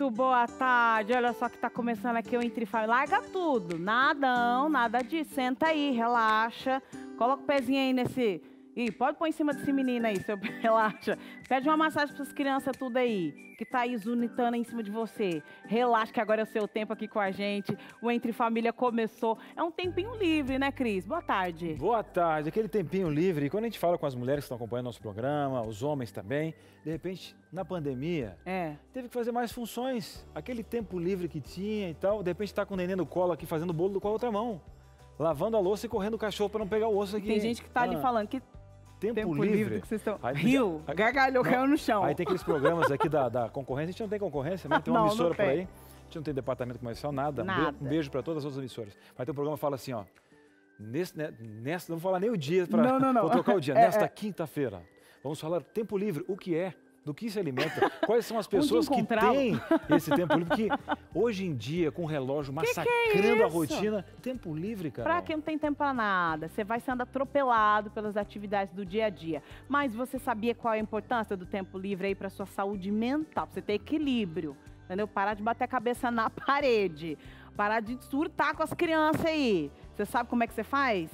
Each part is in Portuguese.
Muito boa tarde. Olha só que tá começando aqui o Entre Família. Larga tudo. Nada, não, nada disso. Senta aí, relaxa. Coloca o pezinho aí nesse Ih, pode pôr em cima desse menino aí, seu relaxa. Pede uma massagem para as crianças tudo aí, que tá aí zunitando em cima de você. Relaxa que agora é o seu tempo aqui com a gente. O Entre Família começou. É um tempinho livre, né, Cris? Boa tarde. Boa tarde. Aquele tempinho livre, quando a gente fala com as mulheres que estão acompanhando nosso programa, os homens também, de repente, na pandemia, é. teve que fazer mais funções. Aquele tempo livre que tinha e tal, de repente está com o neném no colo aqui, fazendo bolo com a outra mão. Lavando a louça e correndo o cachorro para não pegar o osso aqui. Tem gente que tá ah. ali falando que Tempo, tempo livre. livre que vocês estão... Aí, Rio, aí, gargalhou, não, caiu no chão. Aí tem aqueles programas aqui da, da concorrência. A gente não tem concorrência, mas né? tem uma não, emissora não por aí. A gente não tem departamento comercial, nada. nada. Um beijo para todas as outras emissoras. Mas tem um programa que fala assim, ó. Nesse, né, nessa, não vou falar nem o dia para trocar o dia. É, Nesta é. quinta-feira, vamos falar tempo livre, o que é, do que se alimenta, quais são as pessoas que têm esse tempo livre, porque hoje em dia, com o relógio massacrando que que é a rotina, tempo livre, cara. Pra quem não tem tempo pra nada, você vai sendo atropelado pelas atividades do dia a dia. Mas você sabia qual é a importância do tempo livre aí pra sua saúde mental, pra você ter equilíbrio, entendeu? Parar de bater a cabeça na parede, parar de surtar com as crianças aí. Você sabe como é que você faz?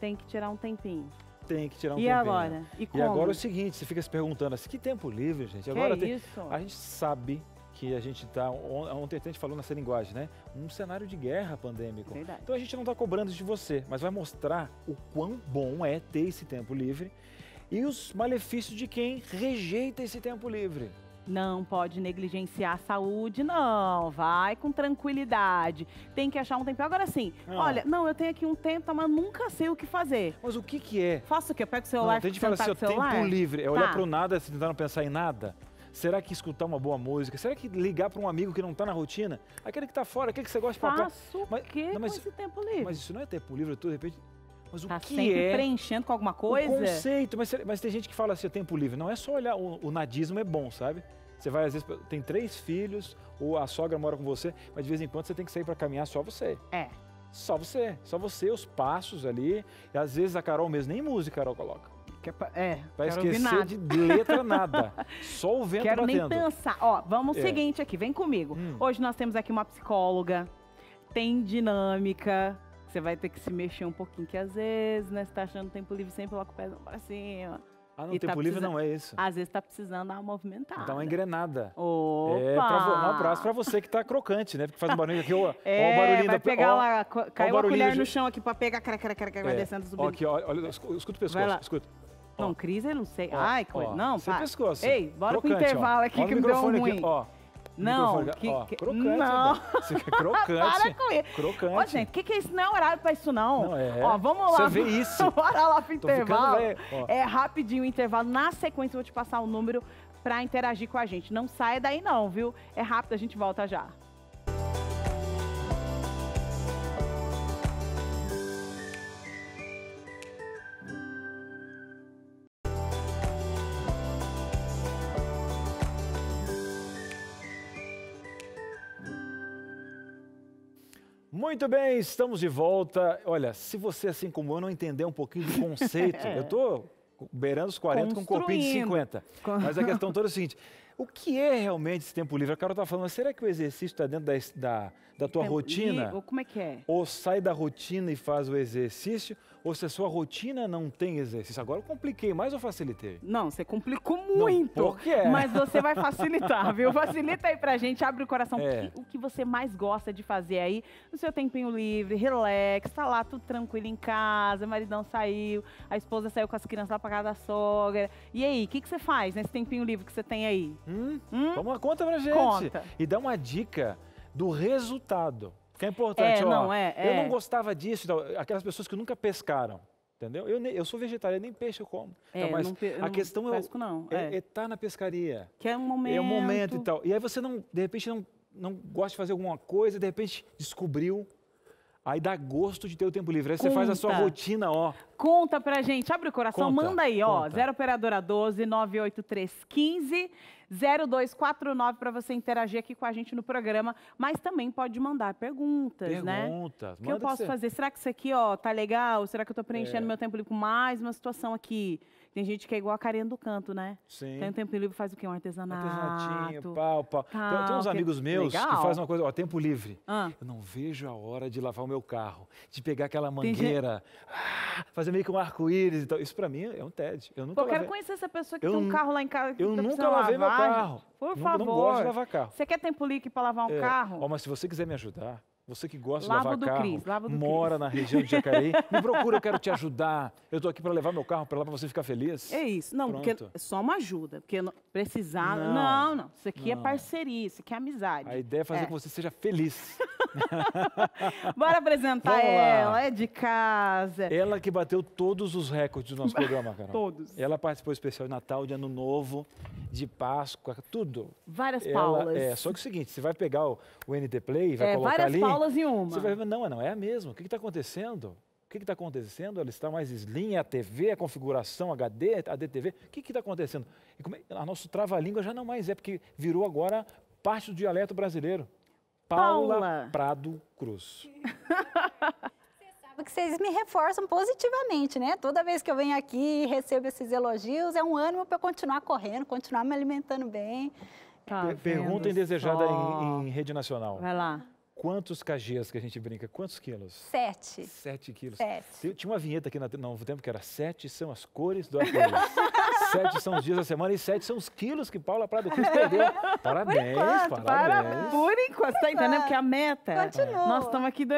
Tem que tirar um tempinho tem que tirar um e tempinho. Agora? E, e agora é o seguinte, você fica se perguntando assim, que tempo livre, gente? Agora que tem, isso? a gente sabe que a gente está, ontem a gente falou nessa linguagem, né? Um cenário de guerra pandêmico. Verdade. Então a gente não está cobrando de você, mas vai mostrar o quão bom é ter esse tempo livre e os malefícios de quem rejeita esse tempo livre. Não pode negligenciar a saúde, não. Vai com tranquilidade. Tem que achar um tempo. Agora sim, ah. olha, não, eu tenho aqui um tempo, mas nunca sei o que fazer. Mas o que que é? Faço o quê? Eu pego o celular não, e fico sentado o celular? tempo livre. É olhar tá. pro nada, se assim, tentar não pensar em nada. Será que escutar uma boa música? Será que ligar para um amigo que não está na rotina? Aquele que está fora, aquele que você gosta de Faço mas, o quê mas, com esse tempo livre? Mas isso não é tempo livre, tu, de repente mas o tá que sempre é preenchendo com alguma coisa? O conceito, mas, mas tem gente que fala assim, o tempo livre. Não é só olhar, o, o nadismo é bom, sabe? Você vai, às vezes, tem três filhos, ou a sogra mora com você, mas de vez em quando você tem que sair para caminhar só você. É. Só você, só você, os passos ali. E às vezes a Carol mesmo, nem música a Carol coloca. Que é, pra, é, pra esquecer nada. de letra nada. Só o vento quero batendo. Quero nem pensar. Ó, vamos é. seguinte aqui, vem comigo. Hum. Hoje nós temos aqui uma psicóloga, tem dinâmica, você vai ter que se mexer um pouquinho, que às vezes, né? Você tá achando tempo livre sempre coloca o pé pra cima. Ah, não, e tempo tá livre não é isso. Às vezes tá precisando dar uma movimentada. Dá uma engrenada. Opa! É, pra, um abraço pra você que tá crocante, né? Porque faz um barulho aqui, ó, é, ó o é, barulhinho vai da... pegar ó, lá, caiu ó a colher no chão aqui pra pegar, cara, cara, cara, cara, vai é. descendo, subindo. Ó, aqui, ó, olha, escuta o pescoço, escuta. Não, crise eu não sei. Ó, Ai, coisa. Não, pá. pescoço. Ei, bora crocante, pro intervalo aqui ó, que me deu ruim. Aqui, ó. Não, que, ó, que... crocante. Não. Né? crocante. Para com isso. Crocante. Ô, gente, o que, que é isso? Não é horário pra isso, não. não é. Ó, vamos lá. Você vê isso. Bora lá pro intervalo. Ficando, é rapidinho o intervalo. Na sequência, eu vou te passar o um número para interagir com a gente. Não saia daí não, viu? É rápido, a gente volta já. Muito bem, estamos de volta. Olha, se você, assim como eu, não entender um pouquinho do conceito, eu estou é. beirando os 40 com um corpinho de 50. Mas a questão toda é o seguinte, o que é realmente esse tempo livre? A Carol está falando, será que o exercício está dentro da, da, da tua tempo rotina? Livre, como é que é? Ou sai da rotina e faz o exercício, ou se a sua rotina não tem exercício. Agora eu compliquei mais ou facilitei? Não, você complicou muito. Não, por quê? Mas você vai facilitar, viu? Facilita aí pra gente, abre o coração. É. O que você mais gosta de fazer aí no seu tempinho livre, relax, tá lá tudo tranquilo em casa, o maridão saiu, a esposa saiu com as crianças lá pra casa da sogra. E aí, o que, que você faz nesse tempinho livre que você tem aí? Hum, hum? Toma conta pra gente. Conta. E dá uma dica do resultado que é importante, é, ó, não, é, é, Eu não gostava disso, então, aquelas pessoas que nunca pescaram. Entendeu? Eu, eu sou vegetariano, nem peixe eu como. É, então, mas não, a questão não é pesco, não. é estar é. é, tá na pescaria. Que é um momento. É um momento e tal. Então. E aí você, não, de repente, não, não gosta de fazer alguma coisa, de repente descobriu Aí dá gosto de ter o tempo livre. Aí conta. você faz a sua rotina, ó. Conta pra gente, abre o coração, conta, manda aí, conta. ó. 0 operadora 12 983 15 0249 para você interagir aqui com a gente no programa, mas também pode mandar perguntas, perguntas né? Perguntas. O que eu posso que você... fazer? Será que isso aqui, ó, tá legal? Será que eu tô preenchendo é. meu tempo livre com mais uma situação aqui? Tem gente que é igual a Karen do canto, né? Sim. Tem um tempo livre, faz o quê? Um artesanato. Artesanatinho, pau, pau. tem, tem uns é amigos meus legal. que fazem uma coisa, ó, tempo livre. Ah. Eu não vejo a hora de lavar o meu carro, de pegar aquela mangueira, gente... Ah, fazer meio que um arco-íris e tal. Isso pra mim é um TED. Eu nunca Eu lavei. quero conhecer essa pessoa que eu tem um carro lá em casa. eu tá nunca lavei lavar. meu carro. Por favor. Não, não gosto de lavar carro. Você quer tempo livre pra lavar um é. carro? Ó, mas se você quiser me ajudar, você que gosta Lavo de lavar do carro, Cris, Lavo do mora Cris. na região de Jacareí, me procura, eu quero te ajudar. Eu estou aqui para levar meu carro para lá para você ficar feliz. É isso. Não, Pronto. porque é só uma ajuda, porque precisar... Não, não. não. Isso aqui é não. é parceria, isso aqui é amizade. A ideia é fazer é. que você seja feliz. Bora apresentar ela, é de casa. Ela que bateu todos os recordes do nosso programa, cara. todos. Ela participou especial de Natal, de Ano Novo, de Páscoa, tudo. Várias ela, paulas. É, só que é o seguinte, você vai pegar o, o NT Play, vai é, colocar ali... Paulas em uma. Você vai ver, não, não é a mesma. O que está acontecendo? O que está acontecendo? Ela está mais slim, é a TV, é a configuração, HD, é a DTV. O que está acontecendo? E como é, a nosso trava-língua já não mais é, porque virou agora parte do dialeto brasileiro. Paula, Paula. Prado Cruz. que vocês me reforçam positivamente, né? Toda vez que eu venho aqui e recebo esses elogios, é um ânimo para continuar correndo, continuar me alimentando bem. Tá Pergunta indesejada em, em rede nacional. Vai lá. Quantos cajias que a gente brinca? Quantos quilos? Sete. Sete quilos. Sete. Tinha uma vinheta aqui no tempo que era sete são as cores do arco-íris. sete são os dias da semana e sete são os quilos que Paula Prado Cruz perdeu. Parabéns, enquanto, parabéns. por enquanto, você tá entendendo? Porque a meta... É? Continua. Nós estamos aqui... Do...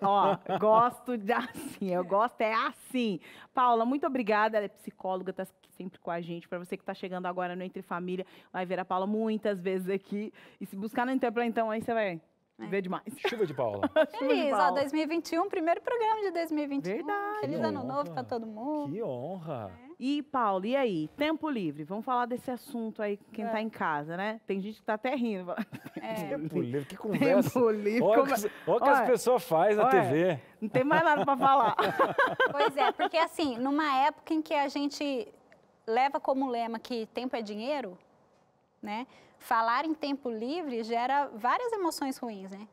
Ó, gosto de assim, eu gosto é assim. Paula, muito obrigada, ela é psicóloga, tá sempre com a gente. Para você que tá chegando agora no Entre Família, vai ver a Paula muitas vezes aqui. E se buscar no Interplay, então, aí você vai é. Vê demais. Chuva de Paula. Feliz, é ó, 2021, primeiro programa de 2021. Verdade. Feliz ano novo para todo mundo. Que honra. É. E, Paula, e aí? Tempo livre. Vamos falar desse assunto aí, quem está é. em casa, né? Tem gente que está até rindo. É. Tempo livre, que conversa. Tempo livre. Olha o que, é- olha olha, as pessoas fazem na TV. Não tem mais nada para falar. Pois é, porque assim, numa época em que a gente leva como lema que tempo é dinheiro, né? Falar em tempo livre gera várias emoções ruins, né?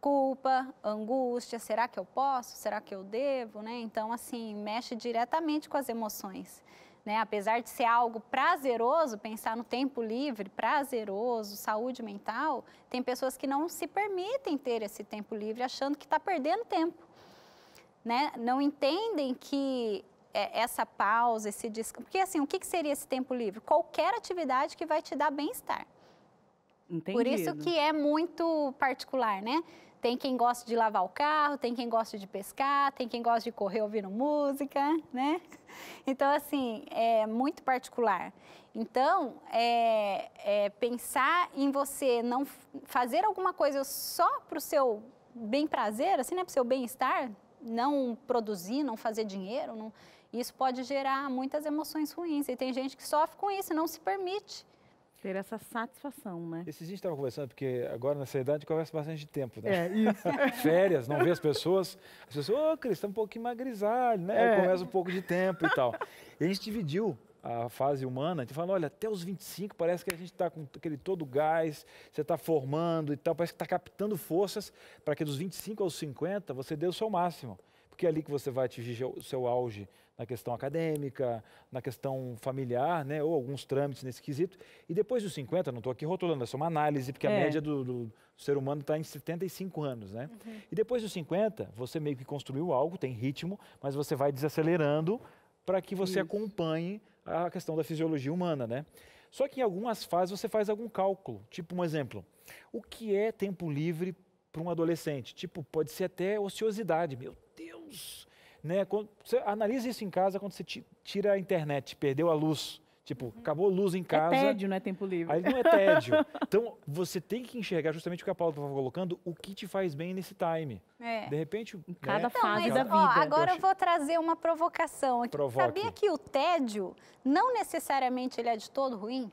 Culpa, angústia, será que eu posso? Será que eu devo, né? Então assim, mexe diretamente com as emoções. Né? Apesar de ser algo prazeroso, pensar no tempo livre, prazeroso, saúde mental, tem pessoas que não se permitem ter esse tempo livre achando que está perdendo tempo. Né? Não entendem que é, essa pausa, esse descanso. Porque assim, o que, que seria esse tempo livre? Qualquer atividade que vai te dar bem-estar. Entendido. Por isso que é muito particular, né? Tem quem gosta de lavar o carro, tem quem gosta de pescar, tem quem gosta de correr ouvindo música, né? Então, assim, é muito particular. Então, é, é pensar em você não fazer alguma coisa só para o seu bem prazer, assim, né? Para o seu bem-estar, não produzir, não fazer dinheiro, não isso pode gerar muitas emoções ruins e tem gente que sofre com isso, não se permite ter essa satisfação, né? Esses dias estava conversando, porque agora nessa idade conversa bastante de tempo, né? É, isso. Férias, não vê as pessoas. As pessoas, ô, oh, Cris, tá um pouco emagrizado, né? É. Começa um pouco de tempo e tal. E a gente dividiu a fase humana, a gente falando, olha, até os 25 parece que a gente está com aquele todo gás, você está formando e tal, parece que está captando forças para que dos 25 aos 50 você dê o seu máximo. Porque é ali que você vai atingir o seu auge na questão acadêmica, na questão familiar, né? Ou alguns trâmites nesse quesito. E depois dos 50, não estou aqui rotulando, é só uma análise, porque é. a média do, do ser humano está em 75 anos, né? Uhum. E depois dos 50, você meio que construiu algo, tem ritmo, mas você vai desacelerando para que você Isso. acompanhe a questão da fisiologia humana, né? Só que em algumas fases você faz algum cálculo. Tipo, um exemplo, o que é tempo livre para um adolescente? Tipo, pode ser até ociosidade. Meu Deus, né? Quando você analisa isso em casa quando você tira a internet, perdeu a luz. Tipo, uhum. acabou a luz em é casa. É tédio, não é tempo livre. Aí não é tédio. então, você tem que enxergar justamente o que a Paula estava colocando, o que te faz bem nesse time. É. De repente... Em né? cada né? fase então, mas, da vida. agora eu vou trazer uma provocação aqui. Provoque. Sabia que o tédio, não necessariamente ele é de todo ruim?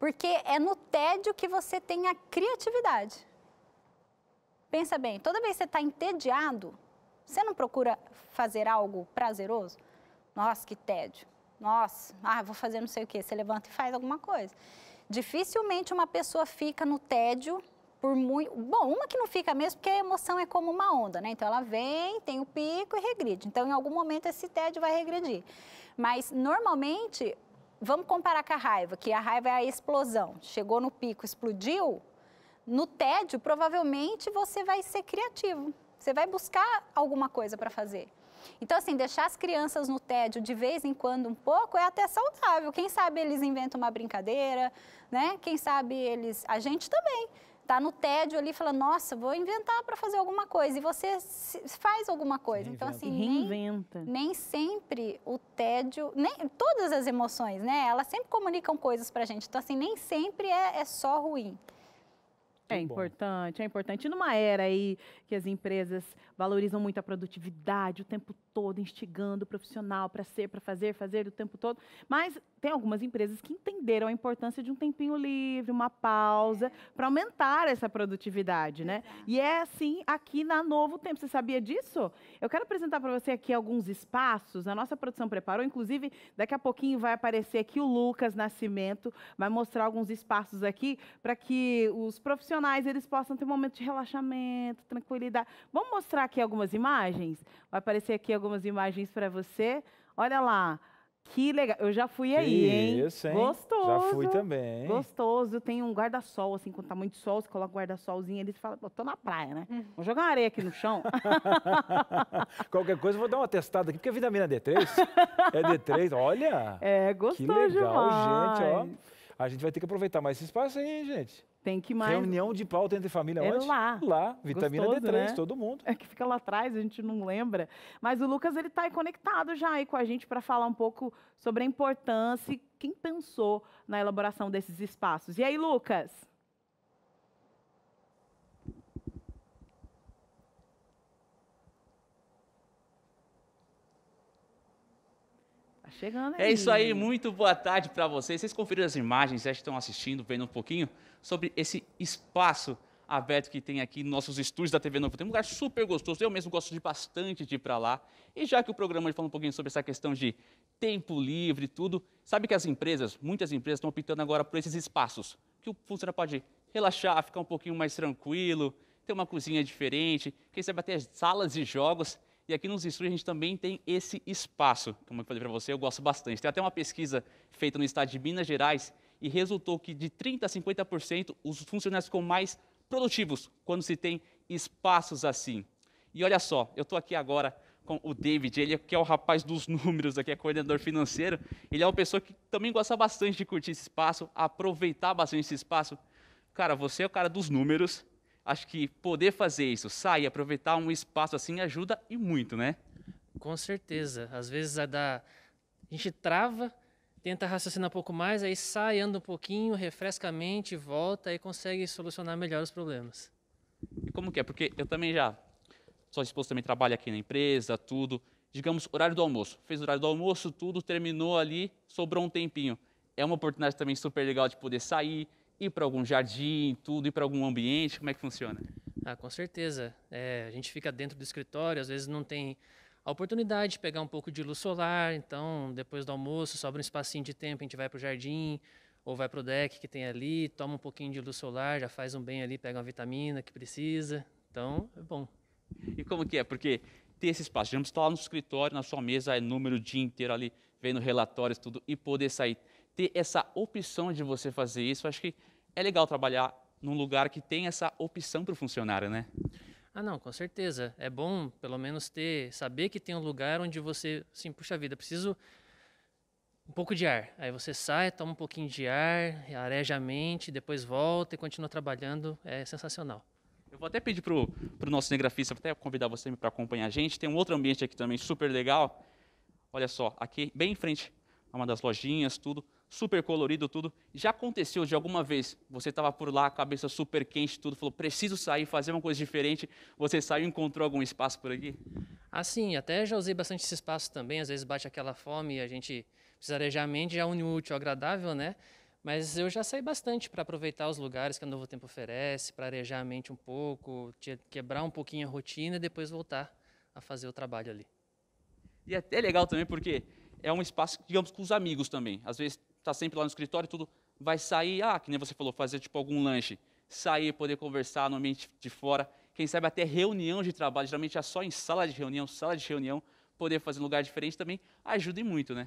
Porque é no tédio que você tem a criatividade. Pensa bem, toda vez que você está entediado, você não procura fazer algo prazeroso? Nossa, que tédio. Nossa, ah, vou fazer não sei o quê. Você levanta e faz alguma coisa. Dificilmente uma pessoa fica no tédio por muito. Bom, uma que não fica mesmo, porque a emoção é como uma onda, né? Então ela vem, tem o pico e regride. Então, em algum momento, esse tédio vai regredir. Mas normalmente vamos comparar com a raiva, que a raiva é a explosão. Chegou no pico, explodiu. No tédio, provavelmente você vai ser criativo. Você vai buscar alguma coisa para fazer. Então, assim, deixar as crianças no tédio de vez em quando um pouco é até saudável. Quem sabe eles inventam uma brincadeira, né? Quem sabe eles. A gente também tá no tédio ali falando, nossa, vou inventar para fazer alguma coisa. E você faz alguma coisa. Então, assim, reinventa. Nem, nem sempre o tédio, nem todas as emoções, né? Elas sempre comunicam coisas a gente. Então, assim, nem sempre é, é só ruim. É importante, é importante. E numa era aí que as empresas valorizam muito a produtividade o tempo todo, instigando o profissional para ser, para fazer, fazer o tempo todo. Mas tem algumas empresas que entenderam a importância de um tempinho livre, uma pausa, é. para aumentar essa produtividade, né? E é assim aqui na Novo Tempo. Você sabia disso? Eu quero apresentar para você aqui alguns espaços. A nossa produção preparou, inclusive, daqui a pouquinho vai aparecer aqui o Lucas Nascimento, vai mostrar alguns espaços aqui para que os profissionais eles possam ter um momento de relaxamento, tranquilidade. Vamos mostrar aqui algumas imagens? Vai aparecer aqui algumas imagens para você. Olha lá. Que legal. Eu já fui aí, hein? Isso, hein? Gostoso. Já fui também. Gostoso. Tem um guarda-sol, assim, quando tá muito sol, você coloca um guarda-solzinho ali, você fala, pô, tô na praia, né? Hum. Vou jogar uma areia aqui no chão. Qualquer coisa, vou dar uma testada aqui, porque é vitamina D3. é D3, olha. É, gostoso Que legal, demais. gente, ó. A gente vai ter que aproveitar mais esse espaço aí, hein, gente? Tem que mais. Reunião de pauta entre família é onde? lá. Lá, vitamina Gostoso, D3, né? todo mundo. É que fica lá atrás, a gente não lembra. Mas o Lucas, ele está aí conectado já aí com a gente para falar um pouco sobre a importância e quem pensou na elaboração desses espaços. E aí, Lucas? chegando aí. É isso aí, muito boa tarde para vocês. Vocês conferiram as imagens, já estão assistindo, vendo um pouquinho sobre esse espaço aberto que tem aqui nossos estúdios da TV Novo. Tem um lugar super gostoso, eu mesmo gosto de bastante de ir para lá. E já que o programa fala um pouquinho sobre essa questão de tempo livre e tudo, sabe que as empresas, muitas empresas estão optando agora por esses espaços, que o funcionário pode relaxar, ficar um pouquinho mais tranquilo, ter uma cozinha diferente, quem sabe até salas de jogos. E aqui nos estúdios a gente também tem esse espaço, como eu falei para você, eu gosto bastante. Tem até uma pesquisa feita no estado de Minas Gerais e resultou que de 30% a 50% os funcionários ficam mais produtivos quando se tem espaços assim. E olha só, eu estou aqui agora com o David, ele é, que é o rapaz dos números aqui, é coordenador financeiro. Ele é uma pessoa que também gosta bastante de curtir esse espaço, aproveitar bastante esse espaço. Cara, você é o cara dos números, acho que poder fazer isso, sair, aproveitar um espaço assim, ajuda e muito, né? Com certeza. Às vezes a, da... a gente trava, tenta raciocinar um pouco mais, aí sai, anda um pouquinho, refresca a mente, volta e consegue solucionar melhor os problemas. E como que é? Porque eu também já, sua esposa também trabalha aqui na empresa, tudo. Digamos, horário do almoço. Fez o horário do almoço, tudo, terminou ali, sobrou um tempinho. É uma oportunidade também super legal de poder sair, ir para algum jardim, tudo, ir para algum ambiente? Como é que funciona? Ah, com certeza. É, a gente fica dentro do escritório, às vezes não tem a oportunidade de pegar um pouco de luz solar, então depois do almoço sobra um espacinho de tempo, a gente vai para o jardim ou vai para o deck que tem ali, toma um pouquinho de luz solar, já faz um bem ali, pega uma vitamina que precisa, então é bom. E como que é? Porque ter esse espaço, digamos, está lá no escritório, na sua mesa, é número o dia inteiro ali, vendo relatórios, tudo, e poder sair ter essa opção de você fazer isso, acho que é legal trabalhar num lugar que tem essa opção para o funcionário, né? Ah, não, com certeza. É bom, pelo menos, ter saber que tem um lugar onde você, assim, puxa vida, preciso um pouco de ar. Aí você sai, toma um pouquinho de ar, areja a mente, depois volta e continua trabalhando. É sensacional. Eu vou até pedir para o nosso cinegrafista, vou até convidar você para acompanhar a gente. Tem um outro ambiente aqui também super legal. Olha só, aqui bem em frente a uma das lojinhas, tudo super colorido, tudo. Já aconteceu de alguma vez, você estava por lá, cabeça super quente, tudo, falou, preciso sair, fazer uma coisa diferente, você saiu e encontrou algum espaço por aqui? Ah, sim, até já usei bastante esse espaço também, às vezes bate aquela fome e a gente precisa arejar a mente, já é une o útil agradável, né? Mas eu já saí bastante para aproveitar os lugares que o Novo Tempo oferece, para arejar a mente um pouco, quebrar um pouquinho a rotina e depois voltar a fazer o trabalho ali. E é até legal também porque é um espaço, digamos, com os amigos também. Às vezes está sempre lá no escritório, tudo, vai sair, ah, que nem você falou, fazer tipo algum lanche, sair, poder conversar no ambiente de fora, quem sabe até reunião de trabalho, geralmente é só em sala de reunião, sala de reunião, poder fazer em um lugar diferente também ajuda muito, né?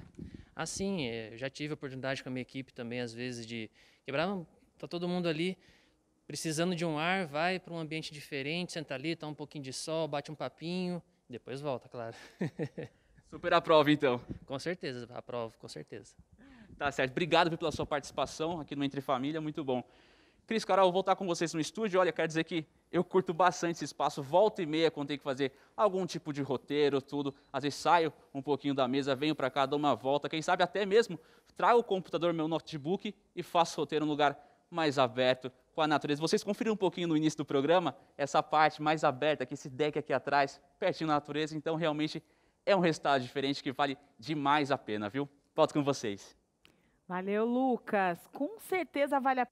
Assim, é, eu já tive a oportunidade com a minha equipe também, às vezes, de quebrar, tá todo mundo ali precisando de um ar, vai para um ambiente diferente, senta ali, tá um pouquinho de sol, bate um papinho, depois volta, claro. Super aprova, então. Com certeza, aprovo, com certeza. Tá certo. Obrigado pela sua participação aqui no Entre Família, muito bom. Cris, Carol, vou voltar com vocês no estúdio. Olha, quero dizer que eu curto bastante esse espaço. Volta e meia, quando tem que fazer algum tipo de roteiro, tudo. Às vezes saio um pouquinho da mesa, venho para cá, dou uma volta. Quem sabe até mesmo trago o computador, meu notebook e faço roteiro num lugar mais aberto com a natureza. Vocês conferiram um pouquinho no início do programa essa parte mais aberta, que esse deck aqui atrás, pertinho da natureza. Então, realmente é um resultado diferente que vale demais a pena, viu? Volto com vocês. Valeu, Lucas. Com certeza vale a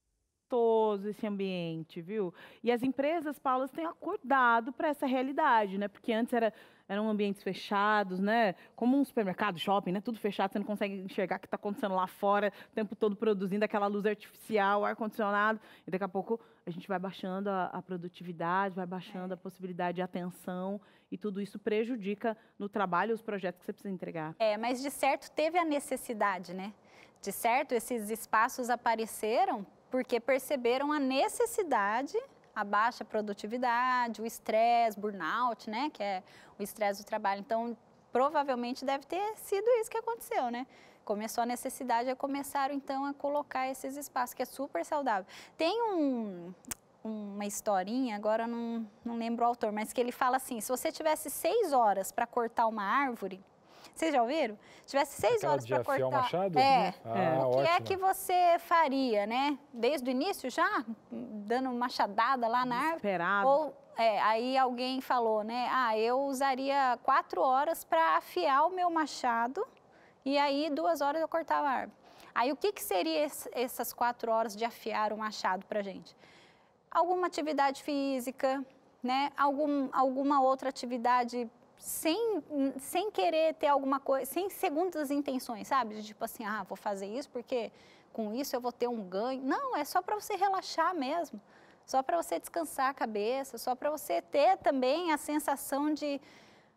todo esse ambiente, viu? E as empresas, Paulas, têm acordado para essa realidade, né? Porque antes era, eram ambientes fechados, né? Como um supermercado, shopping, né? Tudo fechado, você não consegue enxergar o que está acontecendo lá fora, o tempo todo produzindo aquela luz artificial, ar-condicionado. E daqui a pouco a gente vai baixando a, a produtividade, vai baixando é. a possibilidade de atenção e tudo isso prejudica no trabalho os projetos que você precisa entregar. É, mas de certo teve a necessidade, né? De certo, esses espaços apareceram porque perceberam a necessidade, a baixa produtividade, o estresse, burnout, né, que é o estresse do trabalho. Então, provavelmente deve ter sido isso que aconteceu, né? Começou a necessidade, e começaram então a colocar esses espaços, que é super saudável. Tem um, uma historinha, agora não, não lembro o autor, mas que ele fala assim: se você tivesse seis horas para cortar uma árvore, vocês já ouviram? Se tivesse seis Aquela horas para cortar. Machado? É. Uhum. Ah, é. o que é ótimo. é que você faria, né? Desde o início já? Dando uma machadada lá na árvore? Esperado. Ou é, aí alguém falou, né? Ah, eu usaria quatro horas para afiar o meu machado e aí duas horas eu cortava a árvore. Aí o que, que seria esse, essas quatro horas de afiar o machado para gente? Alguma atividade física, né? Algum, alguma outra atividade sem, sem querer ter alguma coisa, sem segundas intenções, sabe? Tipo assim, ah, vou fazer isso porque com isso eu vou ter um ganho. Não, é só para você relaxar mesmo, só para você descansar a cabeça, só para você ter também a sensação de,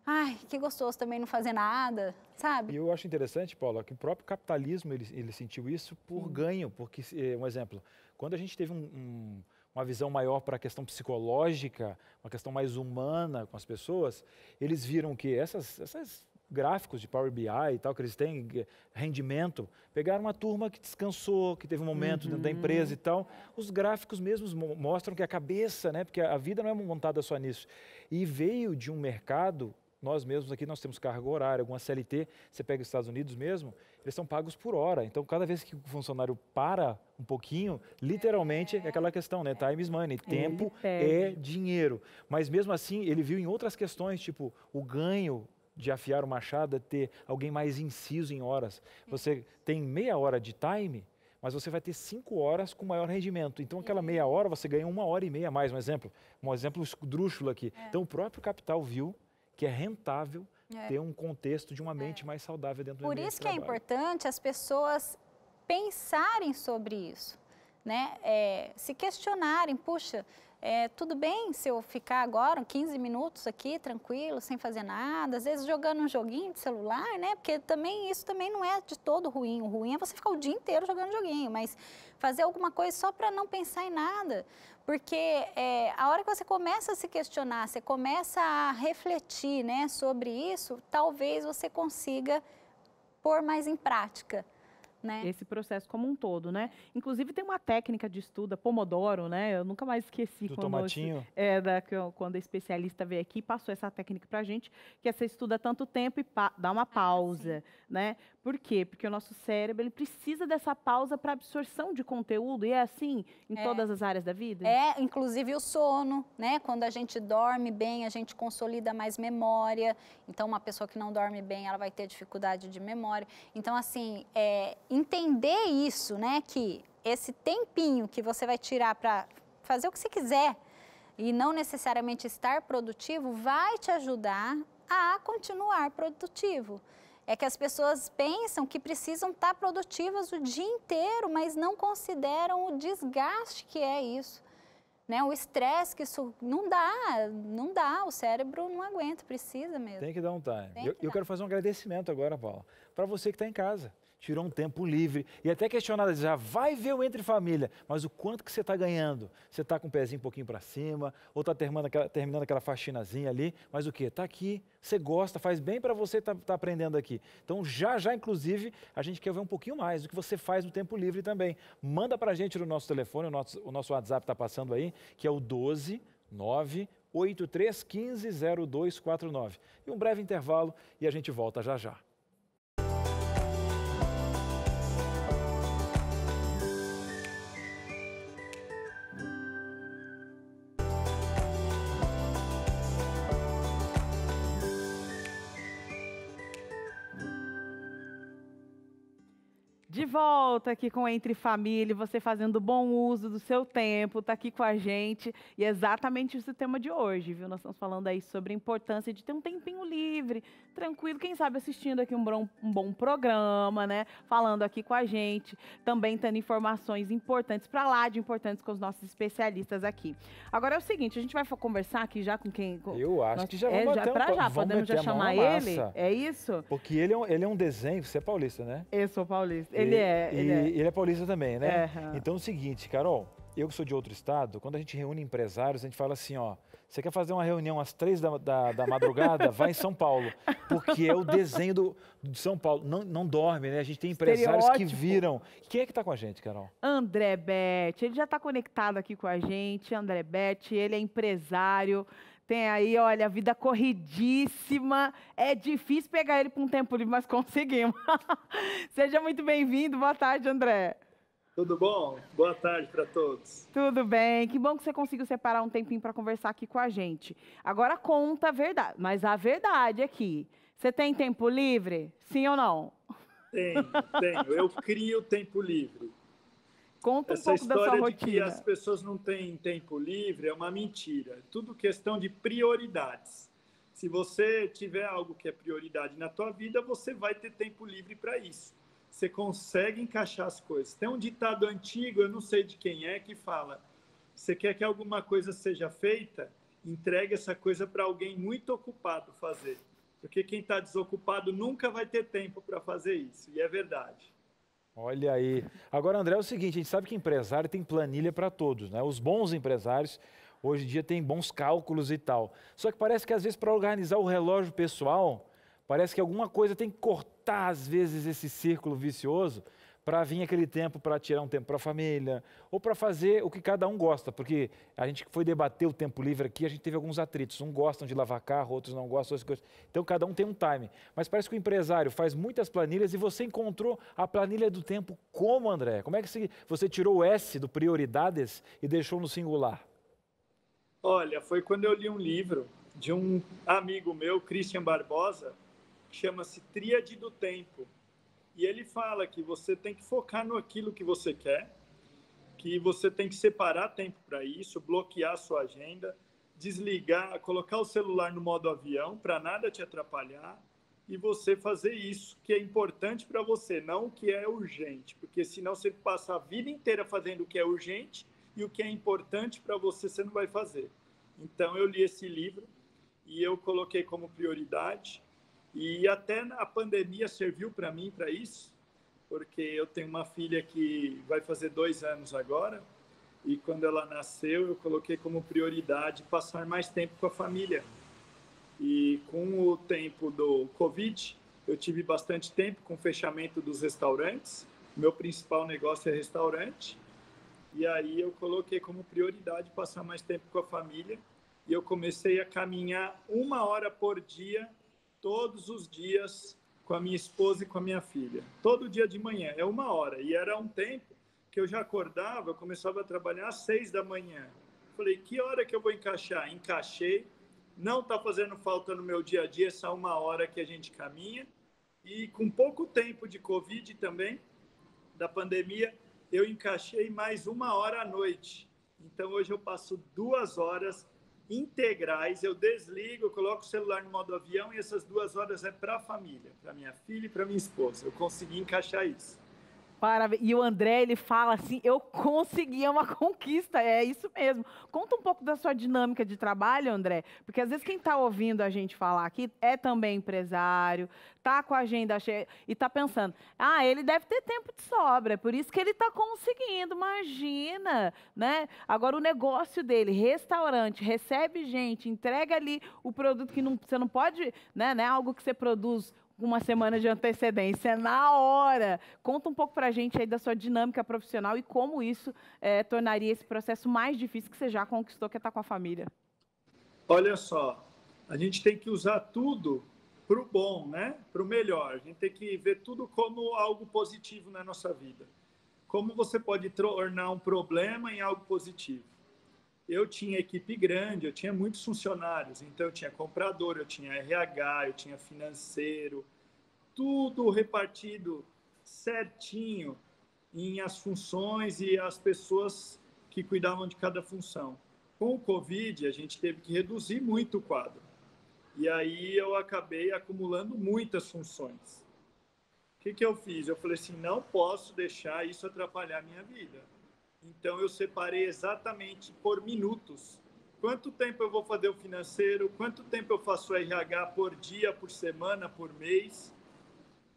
ai, que gostoso também não fazer nada, sabe? E eu acho interessante, Paula, que o próprio capitalismo ele, ele sentiu isso por hum. ganho, porque, eh, um exemplo, quando a gente teve um, um uma visão maior para a questão psicológica, uma questão mais humana com as pessoas, eles viram que essas, essas gráficos de Power BI e tal, que eles têm eh, rendimento, pegaram uma turma que descansou, que teve um momento uhum. dentro da uhum. empresa e tal. Os gráficos mesmos mostram que a cabeça, né, porque a vida não é montada só nisso. E veio de um mercado, nós mesmos aqui, nós temos cargo horário, alguma CLT, você pega os Estados Unidos mesmo, eles são pagos por hora. Então, cada vez que o funcionário para um pouquinho, literalmente é aquela questão, né? Time is money, tempo é dinheiro. Mas mesmo assim, ele viu em outras questões, tipo o ganho de afiar o machado é ter alguém mais inciso em horas. Você tem meia hora de time, mas você vai ter cinco horas com maior rendimento. Então, aquela meia hora, você ganha uma hora e meia a mais, um exemplo. Um exemplo esdrúxulo aqui. É. Então, o próprio capital viu que é rentável é. ter um contexto de uma é. mente é. mais saudável dentro Por do Por isso que é importante as pessoas pensarem sobre isso, né? É, se questionarem, puxa, é, tudo bem se eu ficar agora 15 minutos aqui, tranquilo, sem fazer nada, às vezes jogando um joguinho de celular, né? Porque também isso também não é de todo ruim. O ruim é você ficar o dia inteiro jogando joguinho, mas fazer alguma coisa só para não pensar em nada. Porque é, a hora que você começa a se questionar, você começa a refletir né, sobre isso, talvez você consiga pôr mais em prática né? Esse processo como um todo, né? Inclusive tem uma técnica de estudo, Pomodoro, né? Eu nunca mais esqueci Do quando, tomatinho. é, da, quando a especialista veio aqui e passou essa técnica para a gente, que você estuda tanto tempo e dá uma ah, pausa, ah, né? Por quê? Porque o nosso cérebro ele precisa dessa pausa para absorção de conteúdo e é assim em é. todas as áreas da vida. É, inclusive o sono, né? Quando a gente dorme bem, a gente consolida mais memória. Então uma pessoa que não dorme bem, ela vai ter dificuldade de memória. Então assim, é, entender isso, né? Que esse tempinho que você vai tirar para fazer o que você quiser e não necessariamente estar produtivo vai te ajudar a continuar produtivo. É que as pessoas pensam que precisam estar tá produtivas o dia inteiro, mas não consideram o desgaste que é isso. Né? O estresse que isso não dá, não dá, o cérebro não aguenta, precisa mesmo. Tem que dar um time. Tem eu, eu quero fazer um agradecimento agora, Paula, para você que está em casa tirou um tempo livre e até questionada, já vai ver o entre família, mas o quanto que você está ganhando? Você está com o pezinho um pouquinho para cima, ou está terminando aquela, terminando aquela faxinazinha ali, mas o que? Está aqui, você gosta, faz bem para você estar tá, tá aprendendo aqui. Então já, já, inclusive, a gente quer ver um pouquinho mais do que você faz no tempo livre também. Manda para a gente no nosso telefone, o nosso, o nosso WhatsApp está passando aí, que é o 12 983 8315 0249. E um breve intervalo e a gente volta já já. volta aqui com Entre Família, você fazendo bom uso do seu tempo, está aqui com a gente. E é exatamente esse o tema de hoje, viu? Nós estamos falando aí sobre a importância de ter um tempinho livre, tranquilo, quem sabe assistindo aqui um bom, um bom programa, né? Falando aqui com a gente, também tendo informações importantes para lá, de importantes com os nossos especialistas aqui. Agora é o seguinte, a gente vai conversar aqui já com quem... Com, Eu acho nós, que já é, vamos é, já, Pra um, já, podemos já chamar ele? É isso? Porque ele é um, ele é um desenho, você é paulista, né? Eu sou paulista. Ele, ele é, e ele é. ele é paulista também, né? Então é o seguinte, Carol, eu que sou de outro estado, quando a gente reúne empresários, a gente fala assim, ó, você quer fazer uma reunião às três da, da, da madrugada? Vai em São Paulo, porque é o desenho do, do São Paulo. Não, não dorme, né? A gente tem empresários que viram. Quem é que está com a gente, Carol? André Bete, ele já está conectado aqui com a gente, André Bete, ele é empresário, tem aí, olha, vida corridíssima. É difícil pegar ele para um tempo livre, mas conseguimos. Seja muito bem-vindo. Boa tarde, André. Tudo bom? Boa tarde para todos. Tudo bem. Que bom que você conseguiu separar um tempinho para conversar aqui com a gente. Agora conta a verdade, mas a verdade é que Você tem tempo livre? Sim ou não? Tenho, tenho. Eu crio tempo livre. Conta um Essa pouco história dessa de rotina. que as pessoas não têm tempo livre é uma mentira. É tudo questão de prioridades. Se você tiver algo que é prioridade na tua vida, você vai ter tempo livre para isso. Você consegue encaixar as coisas. Tem um ditado antigo, eu não sei de quem é, que fala: você quer que alguma coisa seja feita, entregue essa coisa para alguém muito ocupado fazer. Porque quem está desocupado nunca vai ter tempo para fazer isso. E é verdade. Olha aí. Agora, André, é o seguinte: a gente sabe que empresário tem planilha para todos, né? Os bons empresários hoje em dia têm bons cálculos e tal. Só que parece que às vezes para organizar o relógio pessoal, parece que alguma coisa tem que cortar às vezes esse círculo vicioso para vir aquele tempo para tirar um tempo para a família ou para fazer o que cada um gosta, porque a gente foi debater o tempo livre aqui, a gente teve alguns atritos. Um gostam de lavar carro, outros não gostam, outras coisas. Então cada um tem um time. Mas parece que o empresário faz muitas planilhas e você encontrou a planilha do tempo como, André? Como é que você tirou o S do prioridades e deixou no singular? Olha, foi quando eu li um livro de um amigo meu, Christian Barbosa, que chama-se Tríade do Tempo. E ele fala que você tem que focar no aquilo que você quer, que você tem que separar tempo para isso, bloquear a sua agenda, desligar, colocar o celular no modo avião para nada te atrapalhar e você fazer isso que é importante para você, não o que é urgente, porque senão você passa a vida inteira fazendo o que é urgente e o que é importante para você você não vai fazer. Então eu li esse livro e eu coloquei como prioridade e até a pandemia serviu para mim para isso, porque eu tenho uma filha que vai fazer dois anos agora, e quando ela nasceu, eu coloquei como prioridade passar mais tempo com a família. E com o tempo do Covid, eu tive bastante tempo com o fechamento dos restaurantes. Meu principal negócio é restaurante. E aí eu coloquei como prioridade passar mais tempo com a família. E eu comecei a caminhar uma hora por dia todos os dias com a minha esposa e com a minha filha. Todo dia de manhã, é uma hora. E era um tempo que eu já acordava, eu começava a trabalhar às seis da manhã. Falei, que hora que eu vou encaixar? Encaixei. Não está fazendo falta no meu dia a dia essa é uma hora que a gente caminha. E com pouco tempo de Covid também, da pandemia, eu encaixei mais uma hora à noite. Então hoje eu passo duas horas integrais. Eu desligo, coloco o celular no modo avião e essas duas horas é para a família, para minha filha e para minha esposa. Eu consegui encaixar isso. Parabéns. E o André, ele fala assim: eu consegui, é uma conquista, é isso mesmo. Conta um pouco da sua dinâmica de trabalho, André, porque às vezes quem está ouvindo a gente falar aqui é também empresário, tá com a agenda cheia e tá pensando: ah, ele deve ter tempo de sobra, é por isso que ele está conseguindo, imagina, né? Agora o negócio dele, restaurante, recebe gente, entrega ali o produto que não, você não pode, né, né? Algo que você produz uma semana de antecedência, na hora. Conta um pouco para a gente aí da sua dinâmica profissional e como isso é, tornaria esse processo mais difícil que você já conquistou, que é estar tá com a família. Olha só, a gente tem que usar tudo para o bom, né? para o melhor. A gente tem que ver tudo como algo positivo na nossa vida. Como você pode tornar um problema em algo positivo? eu tinha equipe grande, eu tinha muitos funcionários, então eu tinha comprador, eu tinha RH, eu tinha financeiro, tudo repartido certinho em as funções e as pessoas que cuidavam de cada função. Com o Covid, a gente teve que reduzir muito o quadro. E aí eu acabei acumulando muitas funções. O que, que eu fiz? Eu falei assim: não posso deixar isso atrapalhar minha vida então eu separei exatamente por minutos. Quanto tempo eu vou fazer o financeiro? Quanto tempo eu faço o RH por dia, por semana, por mês?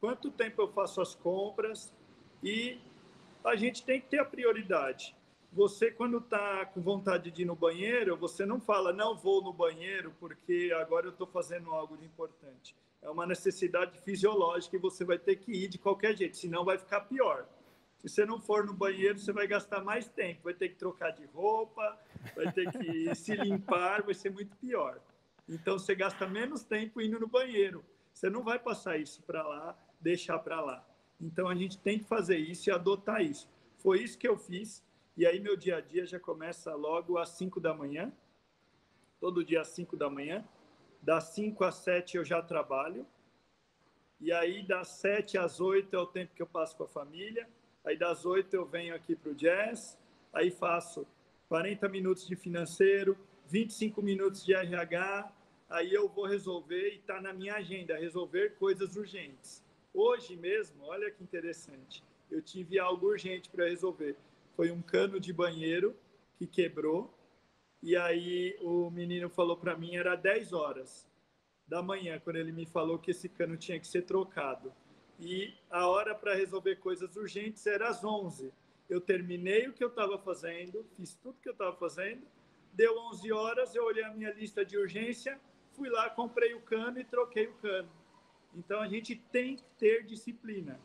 Quanto tempo eu faço as compras? E a gente tem que ter a prioridade. Você, quando está com vontade de ir no banheiro, você não fala, não vou no banheiro porque agora eu estou fazendo algo de importante. É uma necessidade fisiológica e você vai ter que ir de qualquer jeito, senão vai ficar pior se você não for no banheiro, você vai gastar mais tempo, vai ter que trocar de roupa, vai ter que se limpar, vai ser muito pior. Então você gasta menos tempo indo no banheiro. Você não vai passar isso para lá, deixar para lá. Então a gente tem que fazer isso e adotar isso. Foi isso que eu fiz. E aí meu dia a dia já começa logo às 5 da manhã. Todo dia às 5 da manhã. Das 5 às 7 eu já trabalho. E aí das 7 às 8 é o tempo que eu passo com a família Aí das 8 eu venho aqui para o jazz, aí faço 40 minutos de financeiro, 25 minutos de RH, aí eu vou resolver e está na minha agenda resolver coisas urgentes. Hoje mesmo, olha que interessante, eu tive algo urgente para resolver. Foi um cano de banheiro que quebrou e aí o menino falou para mim era 10 horas da manhã quando ele me falou que esse cano tinha que ser trocado e a hora para resolver coisas urgentes era às 11. Eu terminei o que eu estava fazendo, fiz tudo que eu estava fazendo, deu 11 horas, eu olhei a minha lista de urgência, fui lá, comprei o cano e troquei o cano. Então a gente tem que ter disciplina,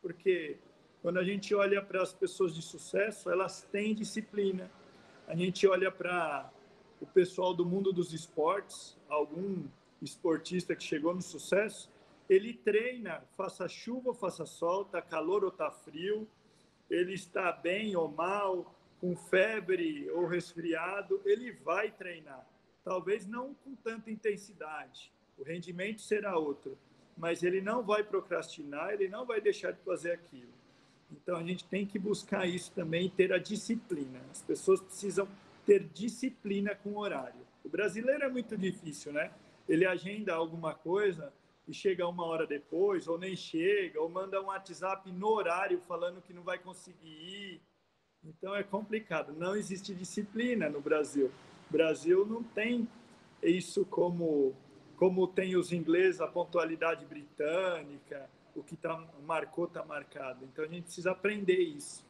porque quando a gente olha para as pessoas de sucesso, elas têm disciplina. A gente olha para o pessoal do mundo dos esportes, algum esportista que chegou no sucesso, ele treina, faça chuva, faça sol, tá calor ou tá frio, ele está bem ou mal, com febre ou resfriado, ele vai treinar. Talvez não com tanta intensidade, o rendimento será outro, mas ele não vai procrastinar, ele não vai deixar de fazer aquilo. Então a gente tem que buscar isso também ter a disciplina. As pessoas precisam ter disciplina com o horário. O brasileiro é muito difícil, né? Ele agenda alguma coisa e chega uma hora depois, ou nem chega, ou manda um WhatsApp no horário falando que não vai conseguir ir. Então é complicado. Não existe disciplina no Brasil. O Brasil não tem isso como como tem os ingleses, a pontualidade britânica, o que tá, marcou está marcado. Então a gente precisa aprender isso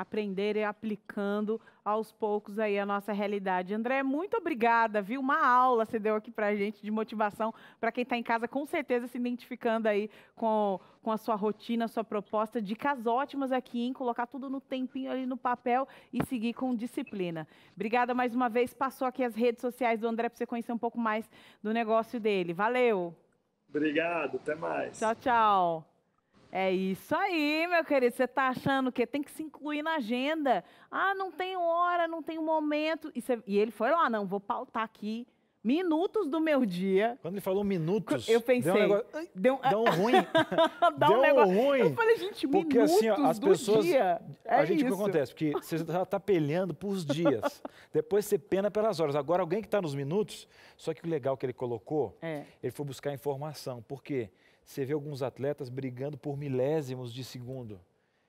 aprender e aplicando aos poucos aí a nossa realidade. André, muito obrigada, viu? Uma aula você deu aqui para a gente de motivação para quem está em casa, com certeza se identificando aí com, com a sua rotina, a sua proposta. Dicas ótimas aqui, hein? Colocar tudo no tempinho ali no papel e seguir com disciplina. Obrigada mais uma vez. Passou aqui as redes sociais do André para você conhecer um pouco mais do negócio dele. Valeu! Obrigado, até mais. Tchau, tchau. É isso aí, meu querido. Você está achando que tem que se incluir na agenda. Ah, não tem hora, não tem momento. E, você... e ele foi lá, não, vou pautar aqui minutos do meu dia. Quando ele falou minutos, eu pensei, deu um, negócio, deu um ruim. deu um negócio, ruim. Eu falei, gente, porque, assim, minutos assim, as do pessoas, dia. A é gente, isso. o que acontece? Porque você está peleando por os dias. Depois você pena pelas horas. Agora, alguém que está nos minutos, só que o legal que ele colocou, é. ele foi buscar informação. Por quê? Porque você vê alguns atletas brigando por milésimos de segundo.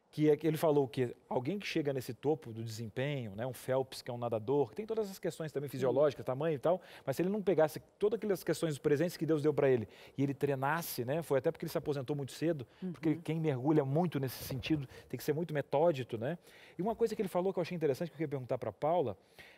Que é, ele falou que alguém que chega nesse topo do desempenho, né, um Phelps, que é um nadador, que tem todas as questões também fisiológicas, tamanho e tal, mas se ele não pegasse todas aquelas questões dos presentes que Deus deu para ele e ele treinasse, né, foi até porque ele se aposentou muito cedo, uhum. porque quem mergulha muito nesse sentido tem que ser muito metódico. Né? E uma coisa que ele falou que eu achei interessante, que eu queria perguntar para a Paula,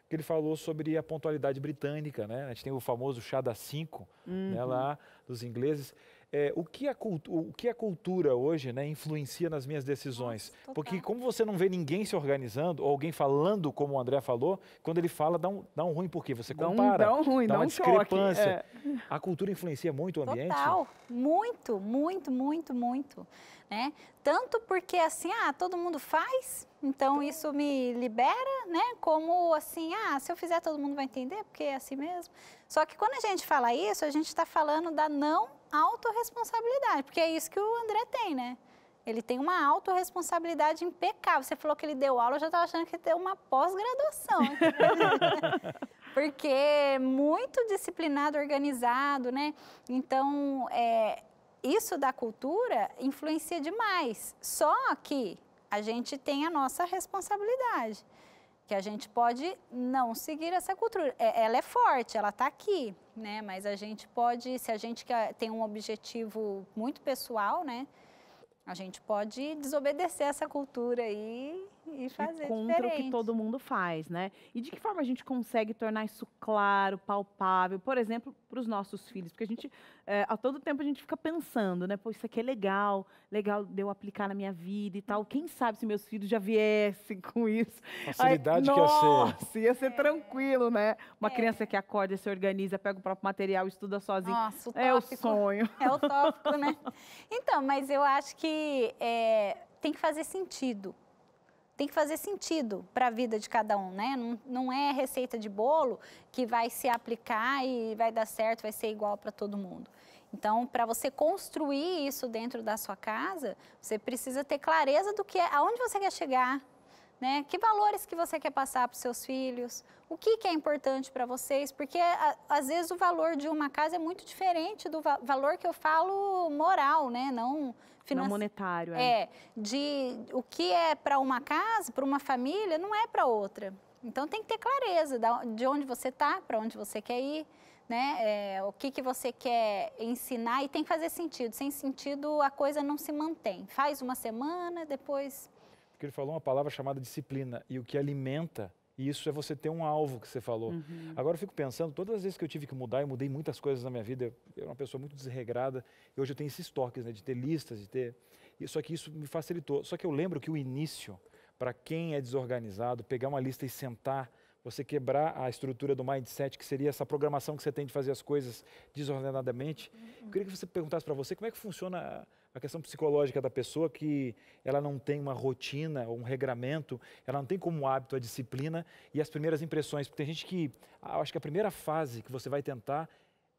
que ele falou sobre a pontualidade britânica. Né? A gente tem o famoso chá das cinco né, uhum. né, lá dos ingleses é, o, que a o que a cultura hoje né, influencia nas minhas decisões? Nossa, Porque como você não vê ninguém se organizando, ou alguém falando como o André falou, quando ele fala, dá um, dá um ruim porque você compara, dá um, dá um ruim, dá, uma um discrepância. Choque, é. A cultura influencia muito o ambiente? Total, muito, muito, muito, muito. Né? Tanto porque assim, ah, todo mundo faz, então isso me libera, né? Como assim, ah, se eu fizer todo mundo vai entender, porque é assim mesmo. Só que quando a gente fala isso, a gente está falando da não autorresponsabilidade, porque é isso que o André tem, né? Ele tem uma autorresponsabilidade impecável. Você falou que ele deu aula, eu já estava achando que ele deu uma pós-graduação. porque é muito disciplinado, organizado, né? Então, é, isso da cultura influencia demais. Só que a gente tem a nossa responsabilidade que a gente pode não seguir essa cultura. É, ela é forte, ela está aqui, né? Mas a gente pode, se a gente tem um objetivo muito pessoal, né? A gente pode desobedecer essa cultura e e fazer e contra diferente. o que todo mundo faz, né? E de que forma a gente consegue tornar isso claro, palpável, por exemplo, para os nossos filhos? Porque a gente, é, eh, a todo tempo a gente fica pensando, né? Pô, isso aqui é legal, legal de eu aplicar na minha vida e tal. Quem sabe se meus filhos já viessem com isso? Facilidade Aí, que ia ser. ia ser é. tranquilo, né? Uma é. criança que acorda, se organiza, pega o próprio material, estuda sozinho. Nossa, o tópico, é o sonho. É o tópico, né? Então, mas eu acho que eh, tem que fazer sentido tem que fazer sentido para a vida de cada um, né? Não, não é receita de bolo que vai se aplicar e vai dar certo, vai ser igual para todo mundo. Então, para você construir isso dentro da sua casa, você precisa ter clareza do que é, aonde você quer chegar, né? Que valores que você quer passar para os seus filhos? O que, que é importante para vocês? Porque a, às vezes o valor de uma casa é muito diferente do va valor que eu falo moral, né? Não não monetário. É. é de o que é para uma casa, para uma família, não é para outra. Então tem que ter clareza de onde você está, para onde você quer ir, né? É, o que, que você quer ensinar e tem que fazer sentido. Sem sentido a coisa não se mantém. Faz uma semana, depois porque ele falou uma palavra chamada disciplina e o que alimenta e isso é você ter um alvo que você falou. Uhum. Agora eu fico pensando, todas as vezes que eu tive que mudar, eu mudei muitas coisas na minha vida, eu era uma pessoa muito desregrada, e hoje eu tenho esses toques, né, de ter listas, de ter... Só que isso me facilitou. Só que eu lembro que o início, para quem é desorganizado, pegar uma lista e sentar, você quebrar a estrutura do mindset, que seria essa programação que você tem de fazer as coisas desordenadamente, uhum. eu queria que você perguntasse para você como é que funciona a questão psicológica da pessoa que ela não tem uma rotina, um regramento, ela não tem como hábito a disciplina e as primeiras impressões. Porque tem gente que, ah, acho que a primeira fase que você vai tentar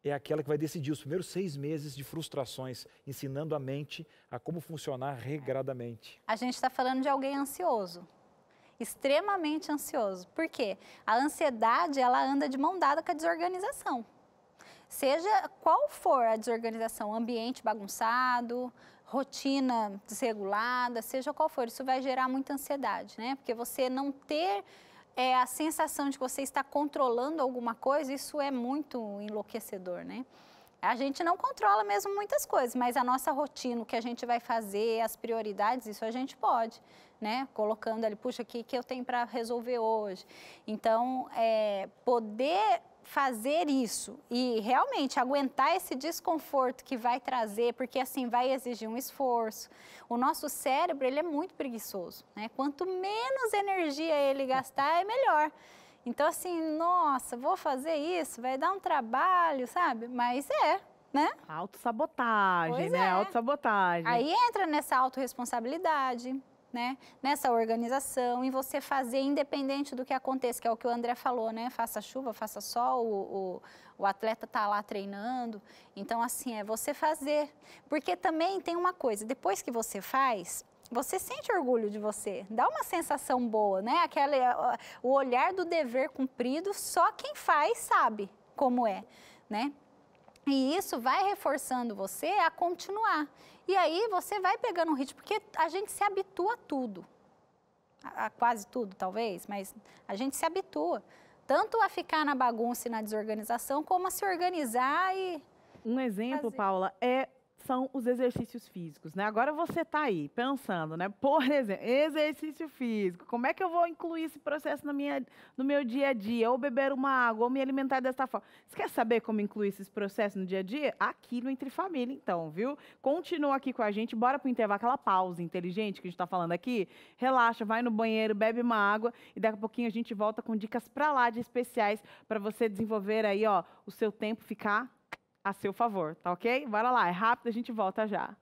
é aquela que vai decidir os primeiros seis meses de frustrações, ensinando a mente a como funcionar regradamente. A gente está falando de alguém ansioso, extremamente ansioso. Por quê? A ansiedade, ela anda de mão dada com a desorganização seja qual for a desorganização, ambiente bagunçado, rotina desregulada, seja qual for, isso vai gerar muita ansiedade, né? Porque você não ter é, a sensação de que você está controlando alguma coisa, isso é muito enlouquecedor, né? A gente não controla mesmo muitas coisas, mas a nossa rotina, o que a gente vai fazer, as prioridades, isso a gente pode, né? Colocando ali, puxa, o que, que eu tenho para resolver hoje? Então, é, poder fazer isso e realmente aguentar esse desconforto que vai trazer, porque assim vai exigir um esforço. O nosso cérebro, ele é muito preguiçoso, né? Quanto menos energia ele gastar, é melhor. Então assim, nossa, vou fazer isso, vai dar um trabalho, sabe? Mas é, né? Autossabotagem, sabotagem né? É. Autossabotagem. Aí entra nessa autorresponsabilidade, né? Nessa organização, e você fazer independente do que aconteça, que é o que o André falou, né? Faça chuva, faça sol, o, o, o atleta tá lá treinando. Então, assim, é você fazer. Porque também tem uma coisa, depois que você faz, você sente orgulho de você, dá uma sensação boa, né? Aquela, é, o olhar do dever cumprido, só quem faz sabe como é, né? E isso vai reforçando você a continuar. E aí você vai pegando um ritmo, porque a gente se habitua a tudo. A, a quase tudo, talvez, mas a gente se habitua. Tanto a ficar na bagunça e na desorganização, como a se organizar e. Um exemplo, fazer. Paula, é são os exercícios físicos, né? Agora você está aí pensando, né? Por exemplo, exercício físico. Como é que eu vou incluir esse processo minha, no meu dia a dia? Ou beber uma água, ou me alimentar desta forma. Você quer saber como incluir esses processos no dia a dia? Aqui no Entre Família, então, viu? Continua aqui com a gente, bora o intervalo, aquela pausa inteligente que a gente está falando aqui. Relaxa, vai no banheiro, bebe uma água e daqui a pouquinho a gente volta com dicas para lá de especiais para você desenvolver aí, ó, o seu tempo ficar a seu favor, tá ok? Bora lá, é rápido, a gente volta já.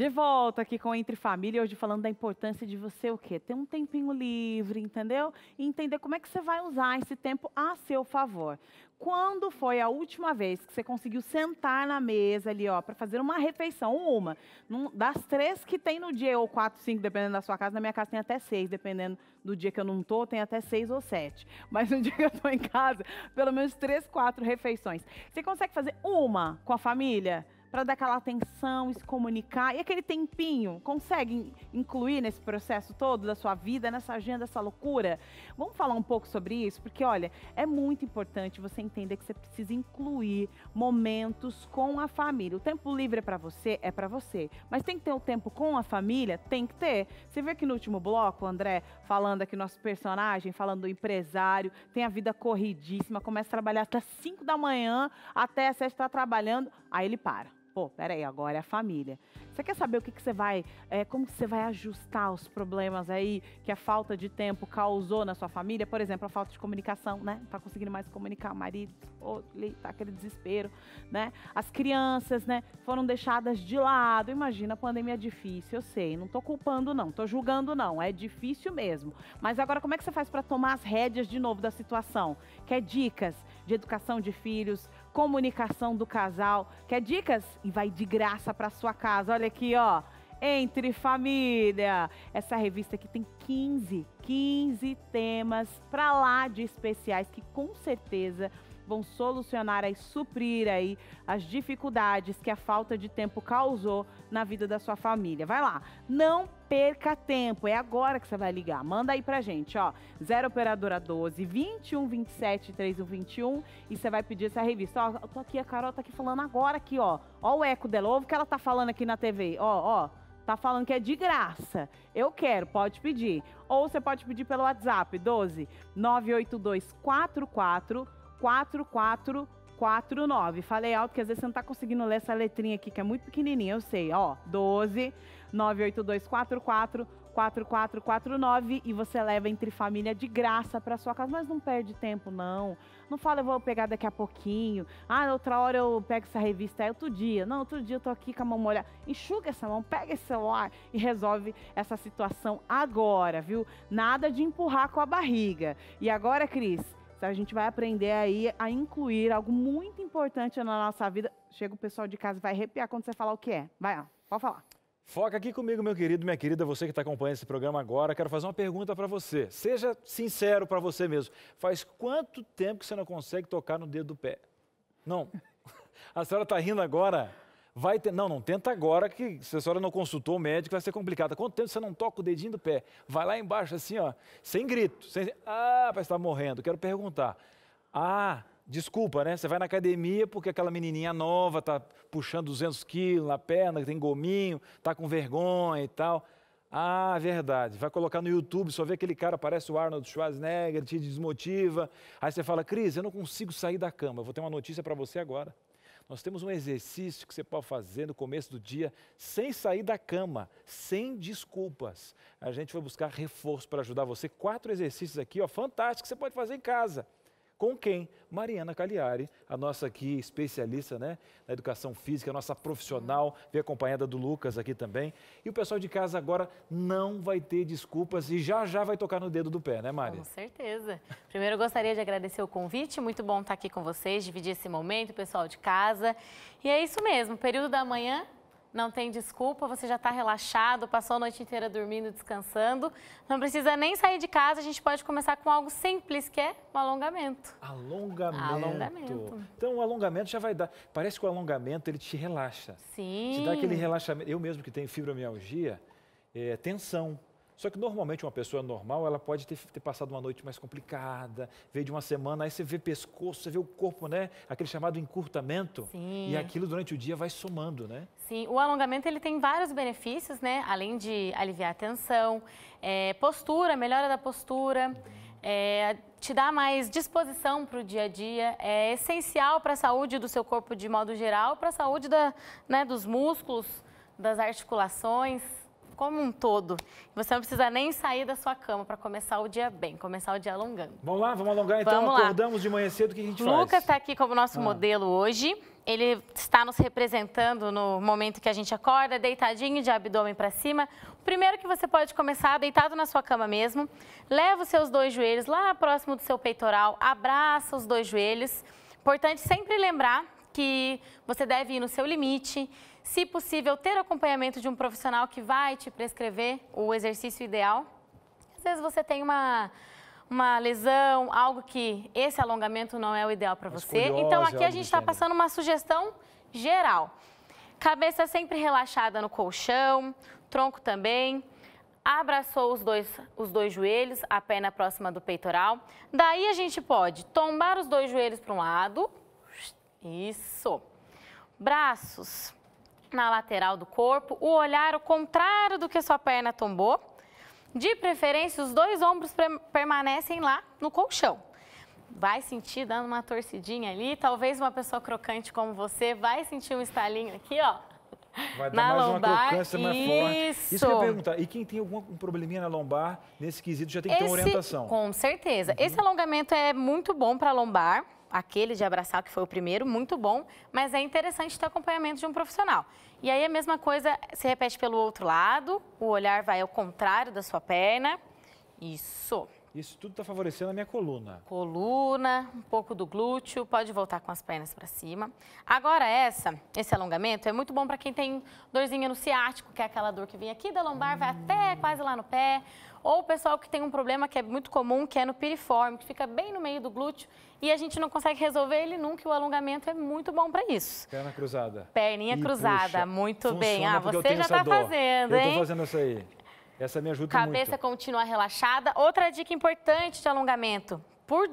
De volta aqui com Entre Família, hoje falando da importância de você o quê? Ter um tempinho livre, entendeu? E entender como é que você vai usar esse tempo a seu favor. Quando foi a última vez que você conseguiu sentar na mesa ali, ó, para fazer uma refeição, uma, num, das três que tem no dia, ou quatro, cinco, dependendo da sua casa, na minha casa tem até seis, dependendo do dia que eu não tô, tem até seis ou sete. Mas no dia que eu tô em casa, pelo menos três, quatro refeições. Você consegue fazer uma com a família? para dar aquela atenção, se comunicar. E aquele tempinho, consegue incluir nesse processo todo da sua vida, nessa agenda, essa loucura? Vamos falar um pouco sobre isso? Porque, olha, é muito importante você entender que você precisa incluir momentos com a família. O tempo livre é para você, é para você. Mas tem que ter o um tempo com a família? Tem que ter. Você vê que no último bloco, o André falando aqui, nosso personagem, falando do empresário, tem a vida corridíssima, começa a trabalhar até 5 da manhã, até às 7 está trabalhando, aí ele para. Pô, peraí, agora é a família. Você quer saber o que, que você vai, é, como você vai ajustar os problemas aí que a falta de tempo causou na sua família? Por exemplo, a falta de comunicação, né? Não tá conseguindo mais comunicar, marido, oh, tá aquele desespero, né? As crianças, né, foram deixadas de lado. Imagina, a pandemia é difícil, eu sei, não tô culpando não, tô julgando não, é difícil mesmo. Mas agora como é que você faz para tomar as rédeas de novo da situação? Quer dicas de educação de filhos, comunicação do casal. Quer dicas? E vai de graça para sua casa. Olha aqui, ó. Entre Família. Essa revista aqui tem 15, 15 temas para lá de especiais que com certeza vão solucionar e suprir aí as dificuldades que a falta de tempo causou na vida da sua família. Vai lá, não perca tempo, é agora que você vai ligar. Manda aí pra gente, ó, 0 operadora 12 21 27 3121 e você vai pedir essa revista. Ó, eu tô aqui, a Carol tá aqui falando agora aqui, ó. Ó o eco dela, ouve o que ela tá falando aqui na TV, ó, ó tá falando que é de graça. Eu quero, pode pedir. Ou você pode pedir pelo WhatsApp 12 98244 4449. Falei alto que às vezes você não tá conseguindo ler essa letrinha aqui, que é muito pequenininha, eu sei. Ó, 12 98244 4449 e você leva entre família de graça para sua casa, mas não perde tempo não. Não fala eu vou pegar daqui a pouquinho. Ah, outra hora eu pego essa revista, é outro dia. Não, outro dia eu tô aqui com a mão molhada. Enxuga essa mão, pega esse celular e resolve essa situação agora, viu? Nada de empurrar com a barriga. E agora, Cris, a gente vai aprender aí a incluir algo muito importante na nossa vida. Chega o pessoal de casa e vai arrepiar quando você falar o que é. Vai, lá, pode falar. Foca aqui comigo, meu querido, minha querida, você que está acompanhando esse programa agora. Quero fazer uma pergunta para você. Seja sincero para você mesmo. Faz quanto tempo que você não consegue tocar no dedo do pé? Não. A senhora está rindo agora? vai ter. Não, não tenta agora, que se a senhora não consultou o médico, vai ser complicado. Quanto tempo você não toca o dedinho do pé? Vai lá embaixo, assim, ó, sem grito. Sem... Ah, vai estar tá morrendo. Quero perguntar. Ah, desculpa, né? Você vai na academia porque aquela menininha nova tá puxando 200 quilos na perna, tem gominho, tá com vergonha e tal. Ah, verdade. Vai colocar no YouTube, só vê aquele cara, parece o Arnold Schwarzenegger, te desmotiva. Aí você fala, Cris, eu não consigo sair da cama. Vou ter uma notícia para você agora. Nós temos um exercício que você pode fazer no começo do dia, sem sair da cama, sem desculpas. A gente vai buscar reforço para ajudar você. Quatro exercícios aqui, ó, fantásticos, que você pode fazer em casa. Com quem? Mariana Cagliari, a nossa aqui especialista né, na educação física, a nossa profissional, vem acompanhada do Lucas aqui também. E o pessoal de casa agora não vai ter desculpas e já já vai tocar no dedo do pé, né, Mari? Com certeza. Primeiro, eu gostaria de agradecer o convite. Muito bom estar aqui com vocês, dividir esse momento, pessoal de casa. E é isso mesmo, período da manhã não tem desculpa, você já está relaxado, passou a noite inteira dormindo, descansando. Não precisa nem sair de casa, a gente pode começar com algo simples, que é o alongamento. Alongamento. Alongamento. Então, o alongamento já vai dar. Parece que o alongamento, ele te relaxa. Sim. Te dá aquele relaxamento. Eu mesmo que tenho fibromialgia, é, tensão. Só que normalmente uma pessoa normal, ela pode ter, ter passado uma noite mais complicada, veio de uma semana, aí você vê pescoço, você vê o corpo, né? Aquele chamado encurtamento. Sim. E aquilo durante o dia vai somando, né? Sim, o alongamento ele tem vários benefícios, né? Além de aliviar a tensão, é, postura, melhora da postura. É, te dá mais disposição para o dia a dia, é essencial para a saúde do seu corpo de modo geral, para a saúde da, né, dos músculos, das articulações como um todo. Você não precisa nem sair da sua cama para começar o dia bem, começar o dia alongando. Vamos lá, vamos alongar então. Vamos Acordamos lá. de manhã cedo, o que a gente Lucas faz? Lucas está aqui como nosso ah. modelo hoje. Ele está nos representando no momento que a gente acorda, deitadinho, de abdômen para cima. Primeiro que você pode começar deitado na sua cama mesmo. Leva os seus dois joelhos lá próximo do seu peitoral, abraça os dois joelhos. Importante sempre lembrar que você deve ir no seu limite, se possível, ter acompanhamento de um profissional que vai te prescrever o exercício ideal. Às vezes você tem uma, uma lesão, algo que esse alongamento não é o ideal para você. Então aqui a gente está passando uma sugestão geral. Cabeça sempre relaxada no colchão, tronco também. Abraçou os dois, os dois joelhos, a perna próxima do peitoral. Daí a gente pode tombar os dois joelhos para um lado. Isso. Braços na lateral do corpo, o olhar o contrário do que sua perna tombou. De preferência, os dois ombros permanecem lá no colchão. Vai sentir dando uma torcidinha ali, talvez uma pessoa crocante como você vai sentir um estalinho aqui, ó. Vai na dar mais lombar, uma crocância mais isso. forte. Isso que eu ia perguntar. E quem tem algum probleminha na lombar, nesse quesito, já tem que Esse, ter uma orientação. Com certeza. Uhum. Esse alongamento é muito bom para lombar aquele de abraçar, que foi o primeiro, muito bom, mas é interessante ter acompanhamento de um profissional. E aí a mesma coisa se repete pelo outro lado, o olhar vai ao contrário da sua perna. Isso. Isso tudo está favorecendo a minha coluna. Coluna, um pouco do glúteo, pode voltar com as pernas para cima. Agora essa, esse alongamento é muito bom para quem tem dorzinha no ciático, que é aquela dor que vem aqui da lombar, hum. vai até quase lá no pé ou o pessoal que tem um problema que é muito comum, que é no piriforme, que fica bem no meio do glúteo e a gente não consegue resolver ele nunca. E o alongamento é muito bom para isso. Perna cruzada. Perninha e cruzada, puxa, muito bem. Ah, você já está fazendo, hein? Eu estou fazendo isso aí. Essa me ajuda Cabeça muito. Cabeça continua relaxada. Outra dica importante de alongamento. Por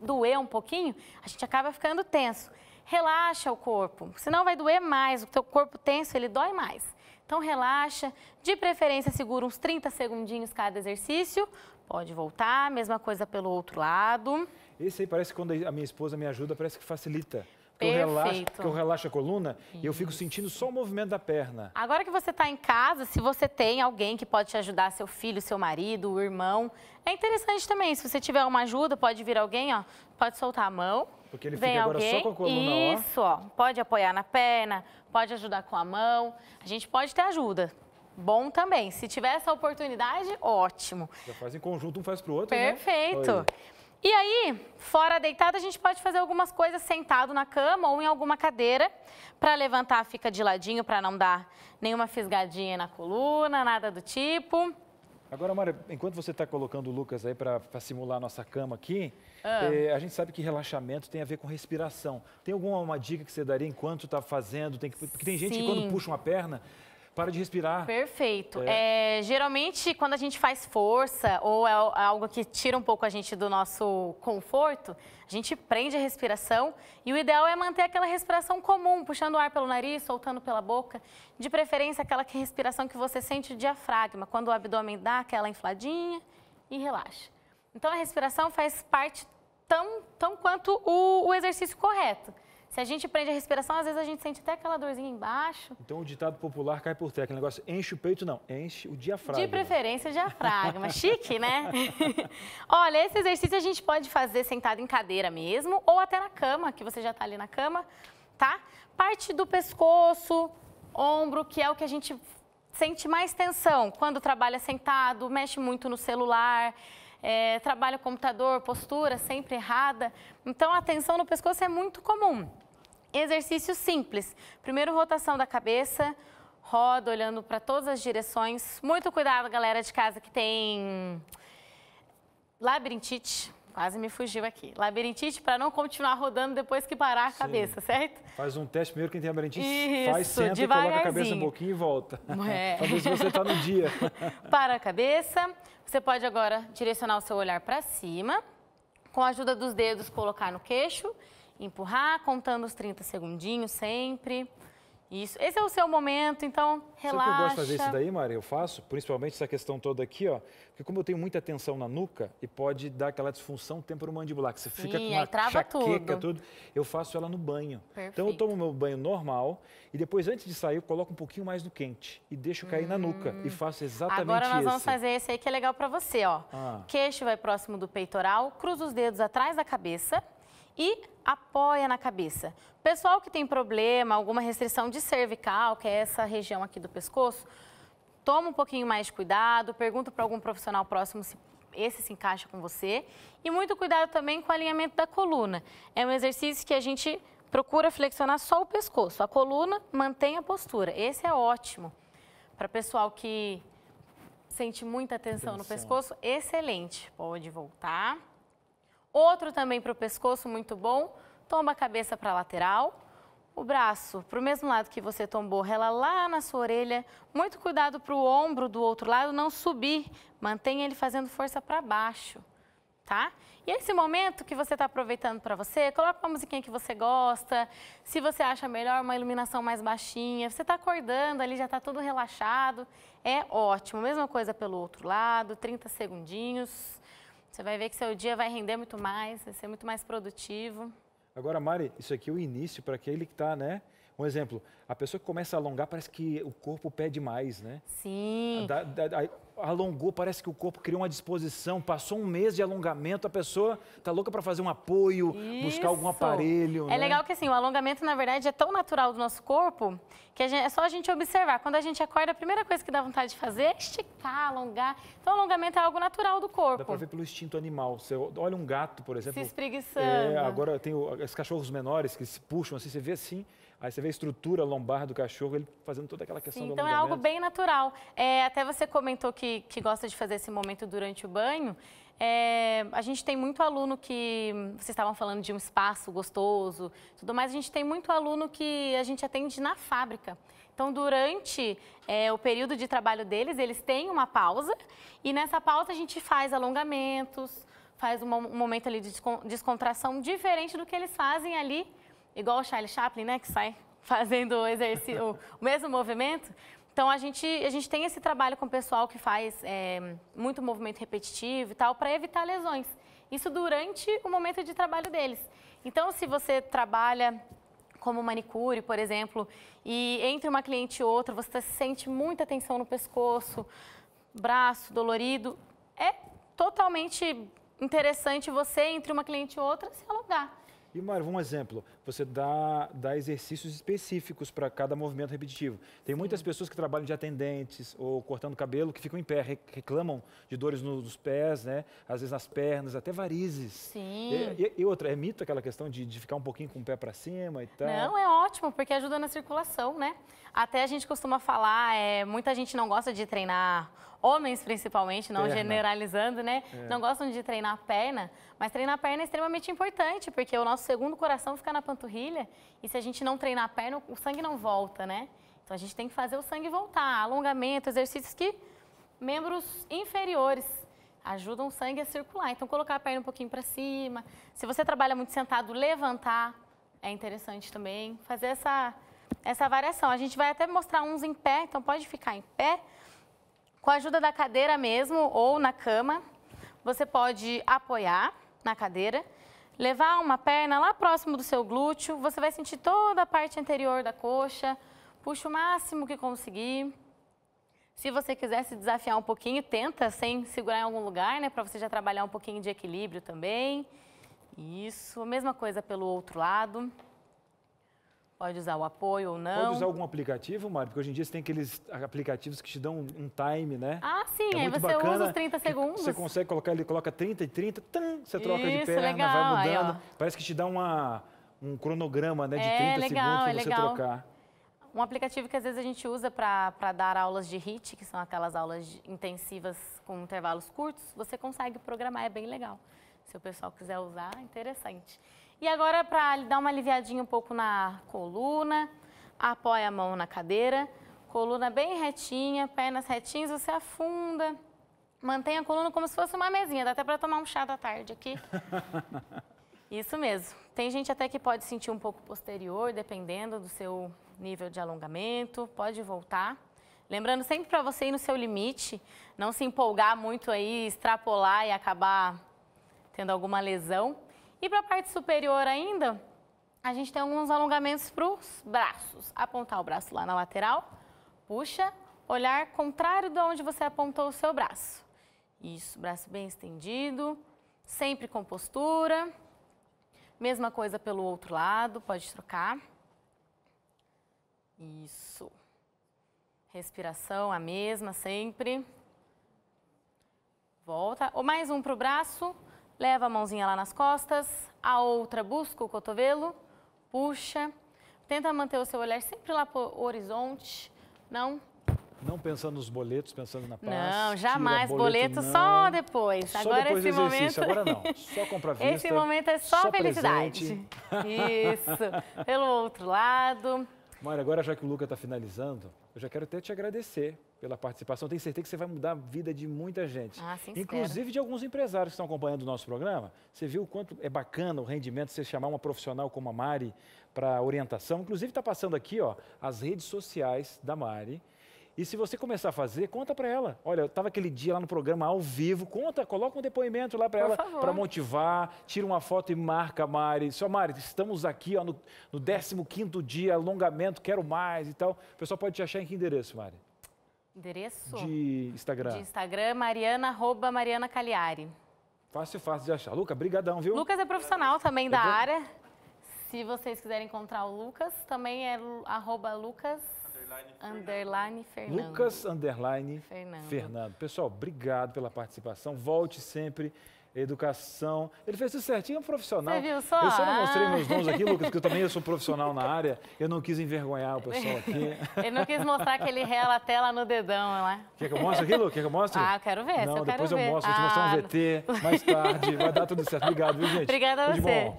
doer um pouquinho, a gente acaba ficando tenso relaxa o corpo, senão vai doer mais, o teu corpo tenso, ele dói mais. Então relaxa, de preferência segura uns 30 segundinhos cada exercício, pode voltar, mesma coisa pelo outro lado. Esse aí parece que quando a minha esposa me ajuda, parece que facilita que eu, relaxo, que eu relaxo a coluna Isso. e eu fico sentindo só o movimento da perna. Agora que você está em casa, se você tem alguém que pode te ajudar, seu filho, seu marido, o irmão, é interessante também. Se você tiver uma ajuda, pode vir alguém, ó, pode soltar a mão. Porque ele Vem fica alguém, agora só com a coluna, Isso, ó. Pode apoiar na perna, pode ajudar com a mão. A gente pode ter ajuda. Bom também. Se tiver essa oportunidade, ótimo. Já faz em conjunto, um faz pro outro, Perfeito. né? Perfeito. E aí, fora deitado, a gente pode fazer algumas coisas sentado na cama ou em alguma cadeira. Para levantar, fica de ladinho para não dar nenhuma fisgadinha na coluna, nada do tipo. Agora, Mara, enquanto você está colocando o Lucas aí para simular a nossa cama aqui, ah. Eh, a gente sabe que relaxamento tem a ver com respiração. Tem alguma uma dica que você daria enquanto está fazendo? Tem que, porque tem gente Sim. que quando puxa uma perna, para de respirar. Perfeito. É. É, geralmente, quando a gente faz força ou é, é algo que tira um pouco a gente do nosso conforto, a gente prende a respiração e o ideal é manter aquela respiração comum, puxando o ar pelo nariz, soltando pela boca. De preferência, aquela respiração que você sente o diafragma, quando o abdômen dá aquela infladinha e relaxa. Então, a respiração faz parte tão, tão quanto o, o exercício correto. Se a gente prende a respiração, às vezes a gente sente até aquela dorzinha embaixo. Então o ditado popular cai por terra, aquele negócio enche o peito, não, enche o diafragma. De preferência o diafragma, chique, né? Olha, esse exercício a gente pode fazer sentado em cadeira mesmo, ou até na cama, que você já está ali na cama, tá? Parte do pescoço, ombro, que é o que a gente sente mais tensão quando trabalha sentado, mexe muito no celular é, trabalha computador, postura sempre errada. Então, a tensão no pescoço é muito comum. Exercício simples. Primeiro, rotação da cabeça, roda olhando para todas as direções. Muito cuidado, galera de casa que tem labirintite Quase me fugiu aqui. Labirintite para não continuar rodando depois que parar a Sim. cabeça, certo? Faz um teste primeiro, quem tem labirintite Isso, faz, senta e coloca a cabeça um pouquinho e volta. É. Talvez você está no dia. para a cabeça, você pode agora direcionar o seu olhar para cima, com a ajuda dos dedos colocar no queixo, empurrar, contando os 30 segundinhos sempre. Isso. Esse é o seu momento, então relaxa. Sabe que eu gosto de fazer isso daí, Mari? Eu faço, principalmente essa questão toda aqui, ó. Porque como eu tenho muita tensão na nuca e pode dar aquela disfunção temporomandibular, que você fica com uma trava tudo. tudo. Eu faço ela no banho. Perfeito. Então eu tomo meu banho normal e depois, antes de sair, eu coloco um pouquinho mais do quente e deixo cair hum. na nuca. E hum. faço exatamente isso. Agora nós esse. vamos fazer esse aí que é legal para você, ó. Ah. Queixo vai próximo do peitoral, cruza os dedos atrás da cabeça e apoia na cabeça. Pessoal que tem problema, alguma restrição de cervical, que é essa região aqui do pescoço, toma um pouquinho mais de cuidado, pergunta para algum profissional próximo se esse se encaixa com você. E muito cuidado também com o alinhamento da coluna. É um exercício que a gente procura flexionar só o pescoço. A coluna mantém a postura. Esse é ótimo. Para pessoal que sente muita tensão, tensão no pescoço, excelente. Pode voltar. Outro também para o pescoço, muito bom. Tomba a cabeça para a lateral. O braço para o mesmo lado que você tombou, rela lá na sua orelha. Muito cuidado para o ombro do outro lado não subir. Mantenha ele fazendo força para baixo, tá? E esse momento que você está aproveitando para você, coloca uma musiquinha que você gosta. Se você acha melhor uma iluminação mais baixinha, você está acordando ali, já está tudo relaxado, é ótimo. Mesma coisa pelo outro lado, 30 segundinhos. Você vai ver que seu dia vai render muito mais, vai ser muito mais produtivo. Agora, Mari, isso aqui é o início para aquele que está, né? Um exemplo, a pessoa que começa a alongar parece que o corpo pede mais, né? Sim. Da, da, da, alongou, parece que o corpo criou uma disposição, passou um mês de alongamento, a pessoa tá louca para fazer um apoio, Isso. buscar algum aparelho. É né? legal que assim, o alongamento, na verdade, é tão natural do nosso corpo que gente, é só a gente observar. Quando a gente acorda, a primeira coisa que dá vontade de fazer é esticar, alongar. Então, alongamento é algo natural do corpo. Dá para ver pelo instinto animal. Você olha um gato, por exemplo. Se espreguiçando. É, agora tem os cachorros menores que se puxam assim, você vê assim Aí você vê a estrutura lombar do cachorro, ele fazendo toda aquela questão Sim, do Então é algo bem natural. É, até você comentou que, que gosta de fazer esse momento durante o banho. É, a gente tem muito aluno que. Vocês estavam falando de um espaço gostoso, tudo mais. A gente tem muito aluno que a gente atende na fábrica. Então, durante é, o período de trabalho deles, eles têm uma pausa e nessa pausa a gente faz alongamentos, faz um, um momento ali de descontração diferente do que eles fazem ali igual o Charlie Chaplin, né, que sai fazendo o, exercício, o mesmo movimento. Então, a gente, a gente tem esse trabalho com o pessoal que faz é, muito movimento repetitivo e tal, para evitar lesões. Isso durante o momento de trabalho deles. Então, se você trabalha como manicure, por exemplo, e entre uma cliente e outra, você tá, sente muita tensão no pescoço, braço dolorido, é totalmente interessante você, entre uma cliente e outra, se alongar. E, Mário, um exemplo você dá, dá exercícios específicos para cada movimento repetitivo. Tem Sim. muitas pessoas que trabalham de atendentes ou cortando cabelo que ficam em pé, reclamam de dores nos pés, né? Às vezes nas pernas, até varizes. Sim. E, e, e outra, é mito aquela questão de, de ficar um pouquinho com o pé para cima e tal? Não, é ótimo, porque ajuda na circulação, né? Até a gente costuma falar, é, muita gente não gosta de treinar homens principalmente, não perna. generalizando, né? É. Não gostam de treinar a perna, mas treinar a perna é extremamente importante, porque o nosso segundo coração fica na panturrilha panturrilha e se a gente não treinar a perna, o sangue não volta, né? Então a gente tem que fazer o sangue voltar, alongamento, exercícios que membros inferiores ajudam o sangue a circular. Então colocar a perna um pouquinho para cima. Se você trabalha muito sentado, levantar é interessante também. Fazer essa essa variação. A gente vai até mostrar uns em pé, então pode ficar em pé com a ajuda da cadeira mesmo ou na cama. Você pode apoiar na cadeira levar uma perna lá próximo do seu glúteo, você vai sentir toda a parte anterior da coxa, puxa o máximo que conseguir. Se você quiser se desafiar um pouquinho, tenta sem segurar em algum lugar, né, para você já trabalhar um pouquinho de equilíbrio também. Isso, A mesma coisa pelo outro lado. Pode usar o apoio ou não? Pode usar algum aplicativo, Mário, porque hoje em dia você tem aqueles aplicativos que te dão um time, né? Ah, sim, é aí você bacana, usa os 30 segundos. Você consegue colocar, ele coloca 30 e 30, tum, você troca Isso, de perna, legal. vai mudando. Aí, Parece que te dá uma, um cronograma né, de é, 30 legal, segundos para é você legal. trocar. Um aplicativo que às vezes a gente usa para dar aulas de HIT, que são aquelas aulas intensivas com intervalos curtos, você consegue programar, é bem legal. Se o pessoal quiser usar, interessante. E agora, para dar uma aliviadinha um pouco na coluna, apoia a mão na cadeira, coluna bem retinha, pernas retinhas, você afunda. Mantenha a coluna como se fosse uma mesinha, dá até para tomar um chá da tarde aqui. Isso mesmo. Tem gente até que pode sentir um pouco posterior, dependendo do seu nível de alongamento, pode voltar. Lembrando sempre para você ir no seu limite, não se empolgar muito aí, extrapolar e acabar tendo alguma lesão. E para a parte superior ainda, a gente tem alguns alongamentos para os braços. Apontar o braço lá na lateral, puxa, olhar contrário de onde você apontou o seu braço. Isso, braço bem estendido, sempre com postura. Mesma coisa pelo outro lado, pode trocar. Isso. Respiração a mesma sempre. Volta, ou mais um para o braço. Leva a mãozinha lá nas costas, a outra busca o cotovelo, puxa. Tenta manter o seu olhar sempre lá o horizonte, não não pensando nos boletos, pensando na paz. Não, jamais. Boleto, boleto não. só depois. Só Agora depois esse momento. Agora não. Só compra vista. Esse momento é só, só felicidade. Presente. Isso. Pelo outro lado. Mário, agora já que o Luca está finalizando, eu já quero até te agradecer pela participação. Tenho certeza que você vai mudar a vida de muita gente. Ah, sim, Inclusive espero. de alguns empresários que estão acompanhando o nosso programa. Você viu o quanto é bacana o rendimento você chamar uma profissional como a Mari para orientação. Inclusive está passando aqui ó, as redes sociais da Mari. E se você começar a fazer, conta para ela. Olha, eu estava aquele dia lá no programa ao vivo, conta, coloca um depoimento lá para ela, para motivar, tira uma foto e marca a Mari. Só Mari, estamos aqui ó, no, no 15 dia, alongamento, quero mais e tal. O pessoal pode te achar em que endereço, Mari? Endereço? De Instagram. De Instagram, Mariana, arroba Mariana Cagliari. Fácil, fácil de achar. Lucas, brigadão, viu? Lucas é profissional também da área. Se vocês quiserem encontrar o Lucas, também é arroba Lucas... Underline Fernando. Lucas Underline Fernando. Fernando. Pessoal, obrigado pela participação. Volte sempre educação. Ele fez isso certinho, é um profissional. Você viu só? Eu só não mostrei ah. meus dons aqui, Lucas, porque eu também sou profissional na área. Eu não quis envergonhar o pessoal aqui. Ele não quis mostrar aquele ele rela a tela no dedão lá. É? Quer que eu mostre aqui, Lucas? Quer que eu mostre? Ah, eu quero ver. Não, eu depois eu ver. mostro. Vou te mostrar um ah, VT mais tarde. Vai dar tudo certo. Obrigado, viu, gente? Obrigada a você.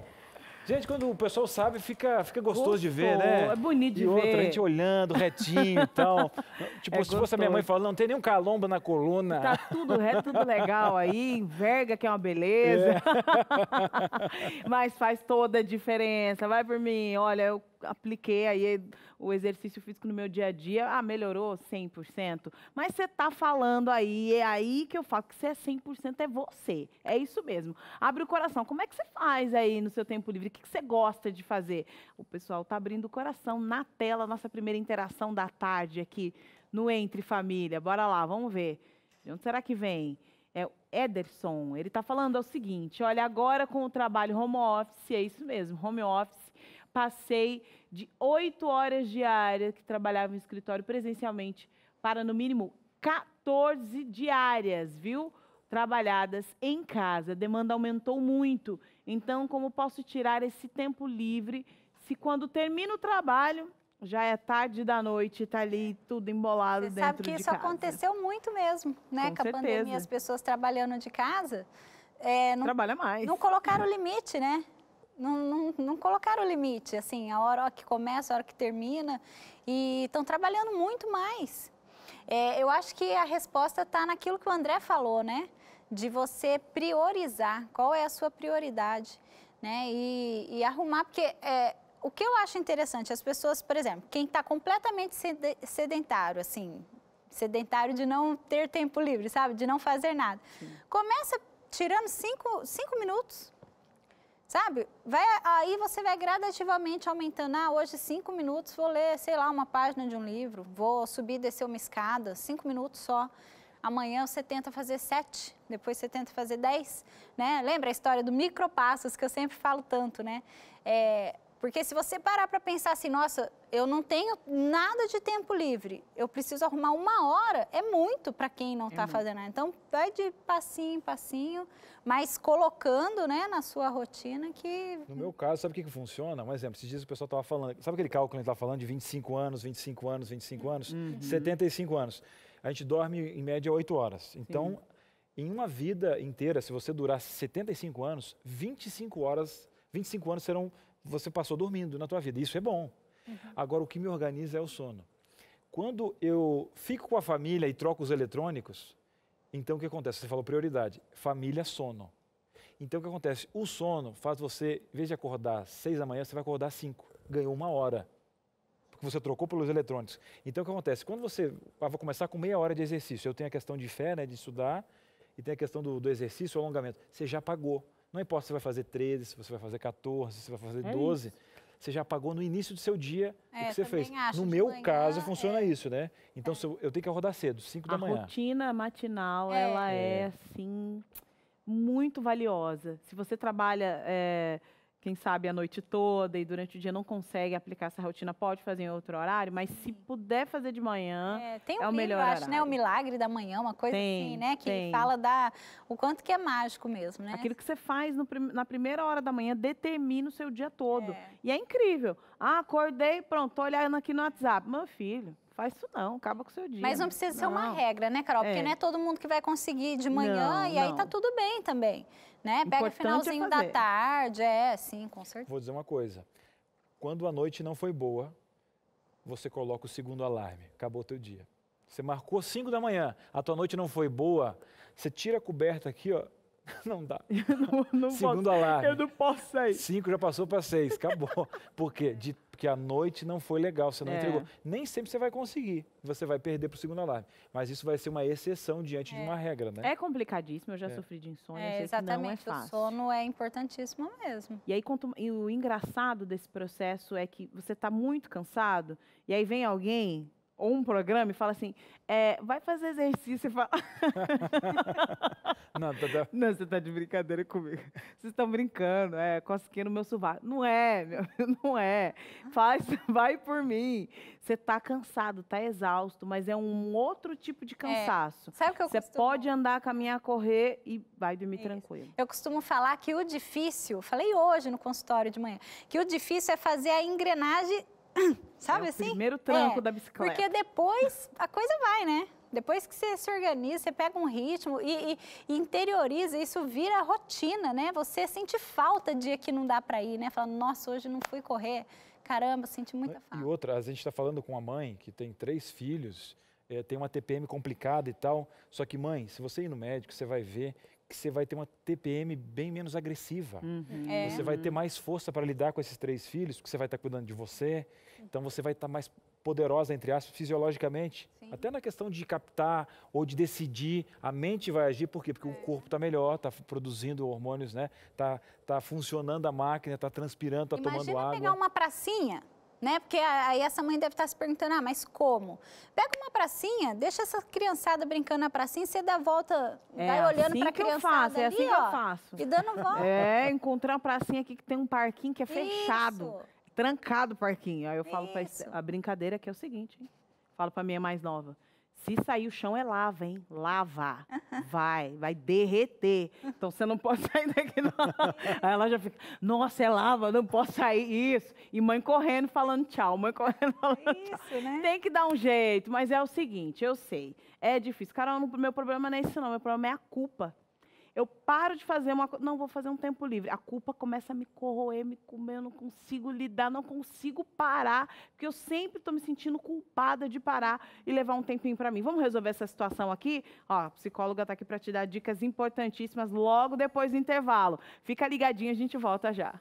Gente, quando o pessoal sabe, fica, fica gostoso, gostoso de ver, né? É bonito de ver. E outra, a gente olhando retinho e tal. Tipo, é se fosse a minha mãe falando, não tem nenhum calombo na coluna. Tá tudo reto, tudo legal aí, enverga que é uma beleza. É. Mas faz toda a diferença. Vai por mim, olha, eu apliquei aí o exercício físico no meu dia a dia, ah, melhorou 100%. Mas você tá falando aí, é aí que eu falo que você é 100% é você. É isso mesmo. Abre o coração. Como é que você faz aí no seu tempo livre? O que você gosta de fazer? O pessoal tá abrindo o coração na tela, nossa primeira interação da tarde aqui no Entre Família. Bora lá, vamos ver. De onde será que vem? É o Ederson. Ele está falando é o seguinte: olha, agora com o trabalho home office, é isso mesmo, home office, passei de oito horas diárias que trabalhava no escritório presencialmente para, no mínimo, 14 diárias, viu? Trabalhadas em casa. A demanda aumentou muito. Então, como posso tirar esse tempo livre se quando termino o trabalho já é tarde da noite, está ali tudo embolado Você dentro de casa. sabe que isso aconteceu muito mesmo, né? Com, Com a certeza. pandemia, as pessoas trabalhando de casa. É, não, Trabalha mais. Não colocaram limite, né? não, não, não colocaram limite, assim, a hora que começa, a hora que termina, e estão trabalhando muito mais. É, eu acho que a resposta está naquilo que o André falou, né? De você priorizar, qual é a sua prioridade, né? E, e arrumar, porque é, o que eu acho interessante, as pessoas, por exemplo, quem está completamente sedentário, assim, sedentário de não ter tempo livre, sabe? De não fazer nada. Sim. Começa tirando cinco, cinco minutos Sabe? Vai, aí você vai gradativamente aumentando. Ah, hoje cinco minutos vou ler, sei lá, uma página de um livro, vou subir e descer uma escada, cinco minutos só. Amanhã você tenta fazer sete, depois você tenta fazer dez, né? Lembra a história do micropassos que eu sempre falo tanto, né? É, porque se você parar para pensar assim, nossa, eu não tenho nada de tempo livre, eu preciso arrumar uma hora, é muito para quem não está é tá fazendo nada. Então, vai de passinho em passinho, mas colocando né, na sua rotina que... No meu caso, sabe o que, que funciona? Um exemplo, esses dias o pessoal estava falando, sabe aquele cálculo que a gente estava falando de 25 anos, 25 anos, 25 anos? Uhum. 75 uhum. anos. A gente dorme, em média, 8 horas. Então... Sim. Em uma vida inteira, se você durar 75 anos, 25 horas 25 anos serão você passou dormindo na tua vida. Isso é bom. Uhum. Agora, o que me organiza é o sono. Quando eu fico com a família e troco os eletrônicos, então o que acontece? Você falou prioridade. Família, sono. Então o que acontece? O sono faz você, em vez de acordar seis da manhã, você vai acordar cinco. Ganhou uma hora. Porque você trocou pelos eletrônicos. Então o que acontece? Quando você. Ah, vou começar com meia hora de exercício. Eu tenho a questão de fé, né, de estudar, e tem a questão do, do exercício, alongamento. Você já pagou. Não importa se você vai fazer 13, se você vai fazer 14, se você vai fazer 12. É você já pagou no início do seu dia é, o que você fez. No meu manhã, caso, funciona é. isso, né? Então, é. eu, eu, tenho que acordar cedo, 5 da manhã. A rotina matinal, é. ela é, assim, muito valiosa. Se você trabalha eh, quem sabe a noite toda e durante o dia não consegue aplicar essa rotina, pode fazer em outro horário, mas se puder fazer de manhã, é, tem um é o livro, melhor acho, né, horário. né? O Milagre da Manhã, uma coisa tem, assim, né? Que tem. fala da, o quanto que é mágico mesmo, né? Aquilo que você faz no, na primeira hora da manhã determina o seu dia todo. É. E é incrível. Ah, acordei, pronto, tô olhando aqui no WhatsApp. Meu filho, Faz isso não, acaba com o seu dia. Mas não precisa ser uma regra, né, Carol? Porque é. não é todo mundo que vai conseguir de manhã não, e aí tá tudo bem também, né? Pega o é finalzinho é da tarde, é, sim, com certeza. Vou dizer uma coisa. Quando a noite não foi boa, você coloca o segundo alarme, acabou teu dia. Você marcou 5 da manhã, a tua noite não foi boa, você tira a coberta aqui, ó, não dá. Não, não Segundo posso, alarme. Eu não posso sair. Cinco já passou para seis, acabou. Porque de porque a noite não foi legal, você não é. entregou. Nem sempre você vai conseguir, você vai perder para o segundo alarme. Mas isso vai ser uma exceção diante é. de uma regra, né? É complicadíssimo, eu já é. sofri de insônia, é, é exatamente, o sono é importantíssimo mesmo. E aí quanto, e o engraçado desse processo é que você está muito cansado, e aí vem alguém ou um programa e fala assim, é, vai fazer exercício e fala... não, tá, tá... não, você tá de brincadeira comigo. Vocês estão brincando, é, cosquinha no meu sovaco. Não é, meu, não é. Faz, vai por mim. Você tá cansado, tá exausto, mas é um outro tipo de é. cansaço. É, sabe o que eu Você costumo... pode andar, caminhar, correr e vai dormir Isso. tranquilo. Eu costumo falar que o difícil, falei hoje no consultório de manhã, que o difícil é fazer a engrenagem Sabe é assim? Primeiro tranco é, da bicicleta. Porque depois a coisa vai, né? Depois que você se organiza, você pega um ritmo e, e, e interioriza, isso vira rotina, né? Você sente falta dia que não dá para ir, né? Fala, nossa, hoje não fui correr. Caramba, senti muita falta. E outra, a gente está falando com a mãe que tem três filhos, é, tem uma TPM complicada e tal. Só que, mãe, se você ir no médico, você vai ver que você vai ter uma TPM bem menos agressiva. Uhum. É. Você vai ter mais força para lidar com esses três filhos, porque você vai estar tá cuidando de você. Então você vai estar tá mais poderosa, entre aspas, fisiologicamente. Sim. Até na questão de captar ou de decidir, a mente vai agir, por quê? Porque é. o corpo está melhor, está produzindo hormônios, né? Está tá funcionando a máquina, está transpirando, está tomando água. Imagina pegar uma pracinha né? Porque aí essa mãe deve estar tá se perguntando, ah, mas como? Pega uma pracinha, deixa essa criançada brincando na pracinha, você dá volta, é, vai olhando assim para a criançada eu faço, ali, é assim ó, que eu é assim faço. e dando volta. É, encontrar uma pracinha aqui que tem um parquinho que é fechado, Isso. trancado o parquinho. Aí eu falo para a brincadeira que é o seguinte, hein? falo para minha mais nova, se sair o chão é lava, hein? Lava. Vai, vai derreter. Então você não pode sair daqui não. Aí ela já fica, nossa, é lava, não posso sair isso. E mãe correndo falando tchau, mãe correndo falando tchau. Isso, né? Tem que dar um jeito, mas é o seguinte, eu sei. É difícil. Carol, meu problema não é isso não, meu problema é a culpa eu paro de fazer uma coisa, não, vou fazer um tempo livre. A culpa começa a me corroer, me comer, eu não consigo lidar, não consigo parar, porque eu sempre estou me sentindo culpada de parar e levar um tempinho para mim. Vamos resolver essa situação aqui? Ó, a psicóloga está aqui para te dar dicas importantíssimas logo depois do intervalo. Fica ligadinho, a gente volta já.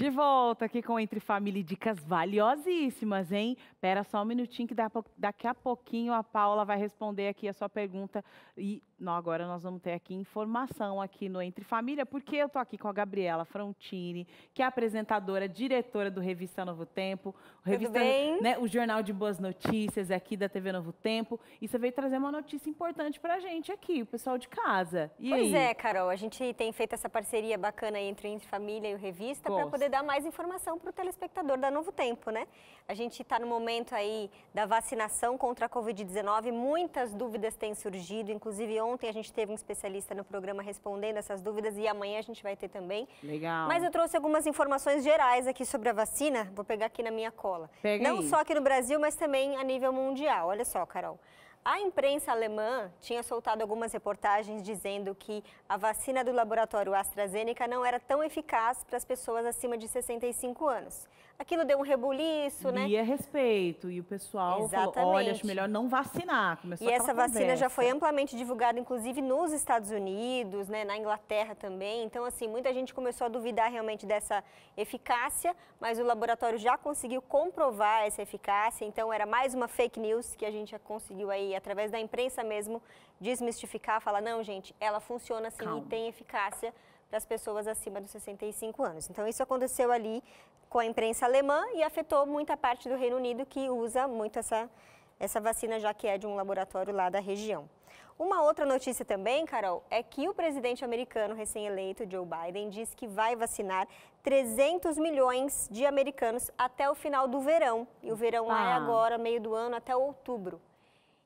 De volta aqui com Entre Família e Dicas valiosíssimas, hein? Pera só um minutinho que daqui a pouquinho a Paula vai responder aqui a sua pergunta e não, agora nós vamos ter aqui informação aqui no Entre Família, porque eu estou aqui com a Gabriela Frontini, que é apresentadora, diretora do Revista Novo Tempo, revista, né, o Jornal de Boas Notícias é aqui da TV Novo Tempo, e você veio trazer uma notícia importante para a gente aqui, o pessoal de casa. E pois aí? é, Carol, a gente tem feito essa parceria bacana entre o Entre Família e o Revista para poder dar mais informação para o telespectador da Novo Tempo, né? A gente está no momento aí da vacinação contra a Covid-19, muitas dúvidas têm surgido, inclusive ontem Ontem a gente teve um especialista no programa respondendo essas dúvidas e amanhã a gente vai ter também. Legal. Mas eu trouxe algumas informações gerais aqui sobre a vacina. Vou pegar aqui na minha cola. Pega Não aí. só aqui no Brasil, mas também a nível mundial. Olha só, Carol. A imprensa alemã tinha soltado algumas reportagens dizendo que a vacina do laboratório AstraZeneca não era tão eficaz para as pessoas acima de 65 anos aquilo deu um rebuliço, né? E é respeito. E o pessoal Exatamente. falou, olha, acho melhor não vacinar. Começou e essa vacina conversa. já foi amplamente divulgada, inclusive nos Estados Unidos, né, na Inglaterra também. Então, assim, muita gente começou a duvidar realmente dessa eficácia, mas o laboratório já conseguiu comprovar essa eficácia. Então, era mais uma fake news que a gente conseguiu aí, através da imprensa mesmo, desmistificar, falar, não, gente, ela funciona assim Calma. e tem eficácia para as pessoas acima dos 65 anos. Então, isso aconteceu ali com a imprensa alemã e afetou muita parte do Reino Unido que usa muito essa, essa vacina, já que é de um laboratório lá da região. Uma outra notícia também, Carol, é que o presidente americano recém-eleito, Joe Biden, disse que vai vacinar 300 milhões de americanos até o final do verão. E o verão é ah. lá é agora, meio do ano, até outubro.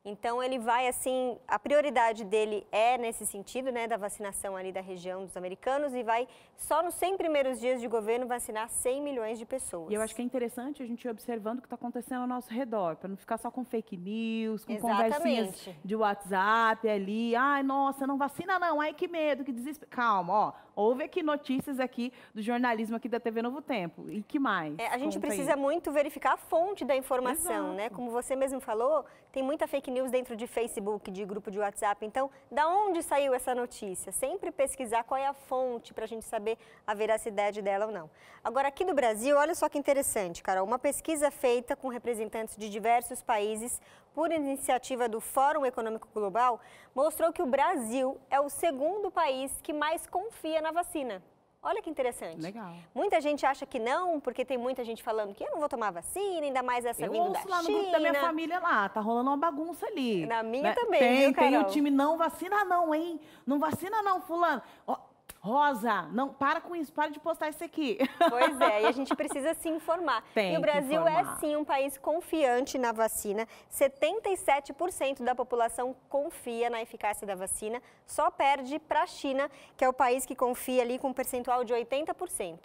Então ele vai assim, a prioridade dele é nesse sentido, né, da vacinação ali da região dos americanos e vai só nos 100 primeiros dias de governo vacinar 100 milhões de pessoas. E eu acho que é interessante a gente ir observando o que está acontecendo ao nosso redor, para não ficar só com fake news, com Exatamente. conversinhas de WhatsApp ali, ai nossa, não vacina não, ai que medo, que desespero. Calma, ó, houve aqui notícias aqui do jornalismo aqui da TV Novo Tempo e que mais? É, a gente Conta precisa aí. muito verificar a fonte da informação, né? Exato. né? Como você mesmo falou, tem muita fake news news dentro de Facebook, de grupo de WhatsApp. Então, da onde saiu essa notícia? Sempre pesquisar qual é a fonte para a gente saber a veracidade dela ou não. Agora, aqui do Brasil, olha só que interessante, Carol. Uma pesquisa feita com representantes de diversos países por iniciativa do Fórum Econômico Global mostrou que o Brasil é o segundo país que mais confia na vacina. Olha que interessante. Legal. Muita gente acha que não, porque tem muita gente falando que eu não vou tomar vacina, ainda mais essa eu vindo ouço da lá China. no grupo da minha família lá, tá rolando uma bagunça ali. Na minha né? também, Tem, viu, tem o time não vacina não, hein? Não vacina não, fulano. Ó, Rosa, não, para com isso, para de postar isso aqui. Pois é, e a gente precisa se informar. Tem e o Brasil é sim um país confiante na vacina. 77% da população confia na eficácia da vacina, só perde para a China, que é o país que confia ali com um percentual de 80%.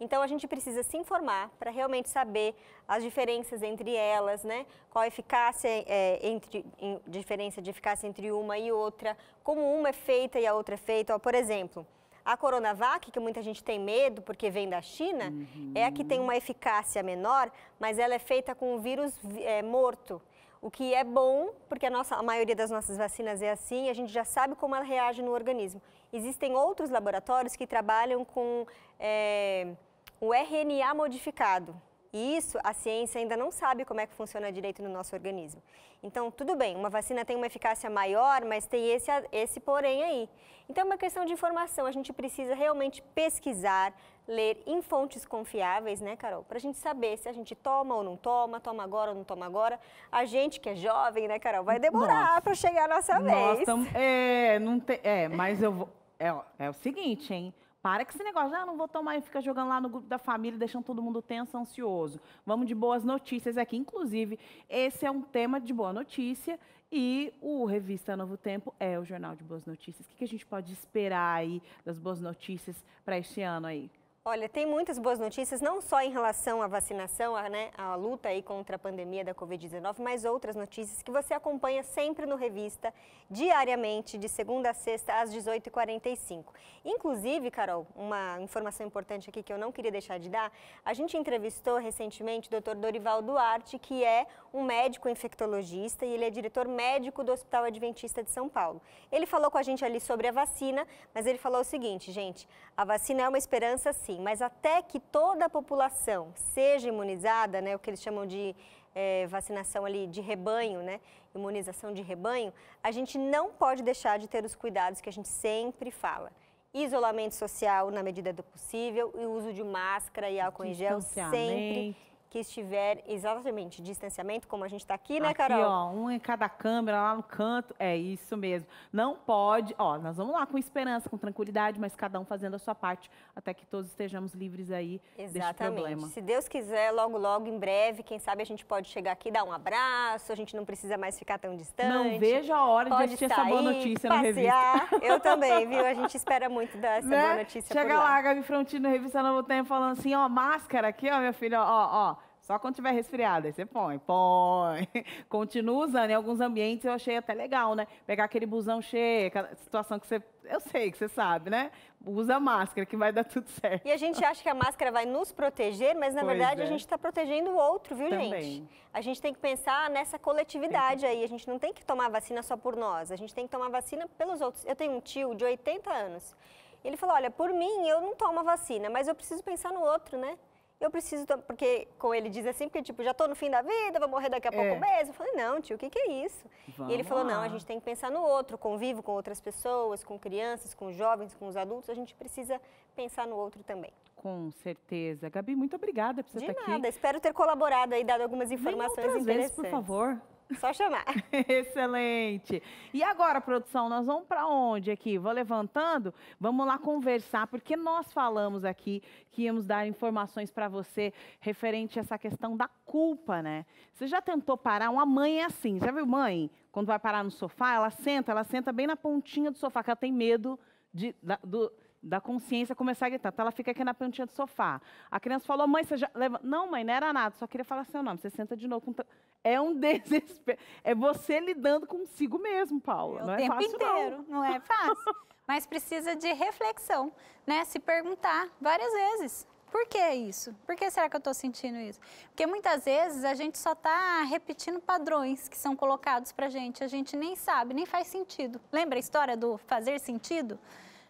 Então a gente precisa se informar para realmente saber as diferenças entre elas, né? Qual a eficácia é, entre em, diferença de eficácia entre uma e outra, como uma é feita e a outra é feita. Ó, por exemplo, a Coronavac, que muita gente tem medo porque vem da China, uhum. é a que tem uma eficácia menor, mas ela é feita com um vírus é, morto. O que é bom, porque a, nossa, a maioria das nossas vacinas é assim, a gente já sabe como ela reage no organismo. Existem outros laboratórios que trabalham com é, o RNA modificado. E isso a ciência ainda não sabe como é que funciona direito no nosso organismo. Então, tudo bem, uma vacina tem uma eficácia maior, mas tem esse, esse porém aí. Então, é uma questão de informação. A gente precisa realmente pesquisar, ler em fontes confiáveis, né, Carol? Para a gente saber se a gente toma ou não toma, toma agora ou não toma agora. A gente que é jovem, né, Carol, vai demorar para chegar a nossa vez. Nossa, É, não te... é, mas eu vou. É, é o seguinte, hein? Para que esse negócio, ah, não vou tomar e fica jogando lá no grupo da família, deixando todo mundo tenso, ansioso. Vamos de boas notícias aqui. Inclusive, esse é um tema de boa notícia e o Revista Novo Tempo é o jornal de boas notícias. O que a gente pode esperar aí das boas notícias para este ano aí? Olha, tem muitas boas notícias, não só em relação à vacinação, à, né, à luta aí contra a pandemia da Covid-19, mas outras notícias que você acompanha sempre no Revista, diariamente, de segunda a sexta, às 18h45. Inclusive, Carol, uma informação importante aqui que eu não queria deixar de dar, a gente entrevistou recentemente o Dr. Dorival Duarte, que é um médico infectologista e ele é diretor médico do Hospital Adventista de São Paulo. Ele falou com a gente ali sobre a vacina, mas ele falou o seguinte, gente, a vacina é uma esperança sim, mas até que toda a população seja imunizada, né, o que eles chamam de é, vacinação ali de rebanho, né, imunização de rebanho, a gente não pode deixar de ter os cuidados que a gente sempre fala. Isolamento social na medida do possível e uso de máscara e álcool em gel sempre que estiver exatamente distanciamento, como a gente está aqui, né, aqui, Carol? Ó, um em cada câmera, lá no canto. É isso mesmo. Não pode, ó, nós vamos lá com esperança, com tranquilidade, mas cada um fazendo a sua parte, até que todos estejamos livres aí exatamente. desse problema. Se Deus quiser, logo, logo, em breve, quem sabe a gente pode chegar aqui, dar um abraço, a gente não precisa mais ficar tão distante. Não vejo a hora pode de assistir essa boa notícia passear. no Revista. Eu também, viu? A gente espera muito dessa né? boa notícia Chega lá. lá, Gabi Frontino, Revista Novo Tempo, falando assim, ó, máscara aqui, ó, minha filha, ó, ó. Só quando tiver resfriada, aí você põe, põe. Continua usando. Em alguns ambientes eu achei até legal, né? Pegar aquele busão cheio, aquela situação que você. Eu sei que você sabe, né? Usa máscara que vai dar tudo certo. E a gente acha que a máscara vai nos proteger, mas na pois verdade é. a gente está protegendo o outro, viu, Também. gente? A gente tem que pensar nessa coletividade que... aí. A gente não tem que tomar vacina só por nós, a gente tem que tomar vacina pelos outros. Eu tenho um tio de 80 anos. Ele falou: olha, por mim eu não tomo vacina, mas eu preciso pensar no outro, né? eu preciso, porque com ele diz assim, porque tipo, já tô no fim da vida, vou morrer daqui a é. pouco é. mesmo. Eu falei, não, tio, o que, que é isso? Vamos e ele falou, lá. não, a gente tem que pensar no outro, convivo com outras pessoas, com crianças, com jovens, com os adultos, a gente precisa pensar no outro também. Com certeza. Gabi, muito obrigada por você De estar nada. aqui. De nada, espero ter colaborado e dado algumas informações interessantes. Vezes, por favor. Só chamar. Excelente. E agora, produção, nós vamos para onde aqui? Vou levantando, vamos lá conversar, porque nós falamos aqui que íamos dar informações para você referente a essa questão da culpa, né? Você já tentou parar? Uma mãe é assim, já viu mãe? Quando vai parar no sofá, ela senta, ela senta bem na pontinha do sofá, que ela tem medo de, da, do, da consciência começar a gritar. Então, ela fica aqui na pontinha do sofá. A criança falou, mãe, você já leva... Não, mãe, não era nada, só queria falar seu nome. Você senta de novo. Com... É um desespero. É você lidando consigo mesmo, Paula. É não o é tempo fácil, inteiro, não, não é fácil. Mas precisa de reflexão, né? Se perguntar várias vezes. Por que isso? Por que será que eu estou sentindo isso? Porque muitas vezes a gente só está repetindo padrões que são colocados para gente. A gente nem sabe, nem faz sentido. Lembra a história do fazer sentido?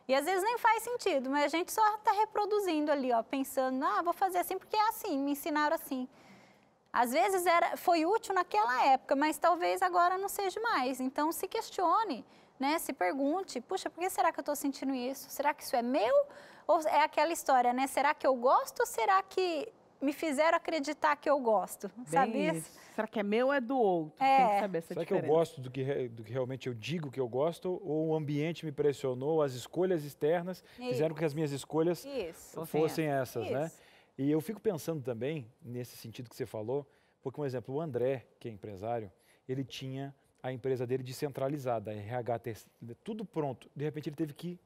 E às vezes nem faz sentido, mas a gente só está reproduzindo ali, ó, pensando, ah, vou fazer assim porque é assim, me ensinaram assim. Às vezes era, foi útil naquela época, mas talvez agora não seja mais. Então se questione, né? Se pergunte, puxa, por que será que eu estou sentindo isso? Será que isso é meu? Ou é aquela história, né? Será que eu gosto ou será que me fizeram acreditar que eu gosto? Bem Sabe isso? isso? será que é meu ou é do outro? É. Tem que é. saber essa será que eu gosto do que, do que realmente eu digo que eu gosto? Ou o ambiente me pressionou, as escolhas externas Isso. fizeram com que as minhas escolhas Isso. fossem essas, né? Isso. né? E eu fico pensando também, nesse sentido que você falou, porque, por exemplo, o André, que é empresário, ele tinha a empresa dele descentralizada, a RH, tudo pronto. De repente ele teve que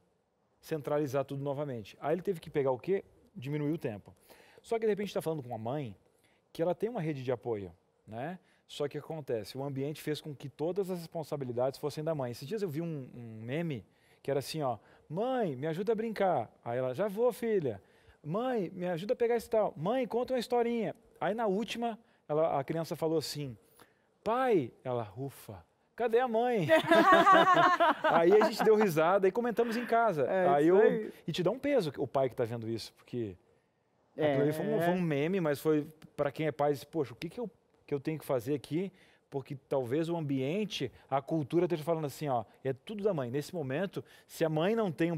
centralizar tudo novamente. Aí ele teve que pegar o quê? Diminuir o tempo. Só que de repente está falando com uma mãe que ela tem uma rede de apoio. Né? Só que acontece, o ambiente fez com que todas as responsabilidades fossem da mãe. Esses dias eu vi um, um meme que era assim, ó, mãe, me ajuda a brincar. Aí ela, já vou, filha. Mãe, me ajuda a pegar esse tal. Mãe, conta uma historinha. Aí na última, ela, a criança falou assim, pai, ela, rufa, cadê a mãe? aí a gente deu risada e comentamos em casa. É, aí eu, aí. E te dá um peso o pai que está vendo isso, porque... É. Foi um, é. foi um meme, mas foi para quem é pai, disse, poxa, o que, que eu que eu tenho que fazer aqui, porque talvez o ambiente, a cultura esteja falando assim, ó, é tudo da mãe. Nesse momento, se a mãe não tem, um,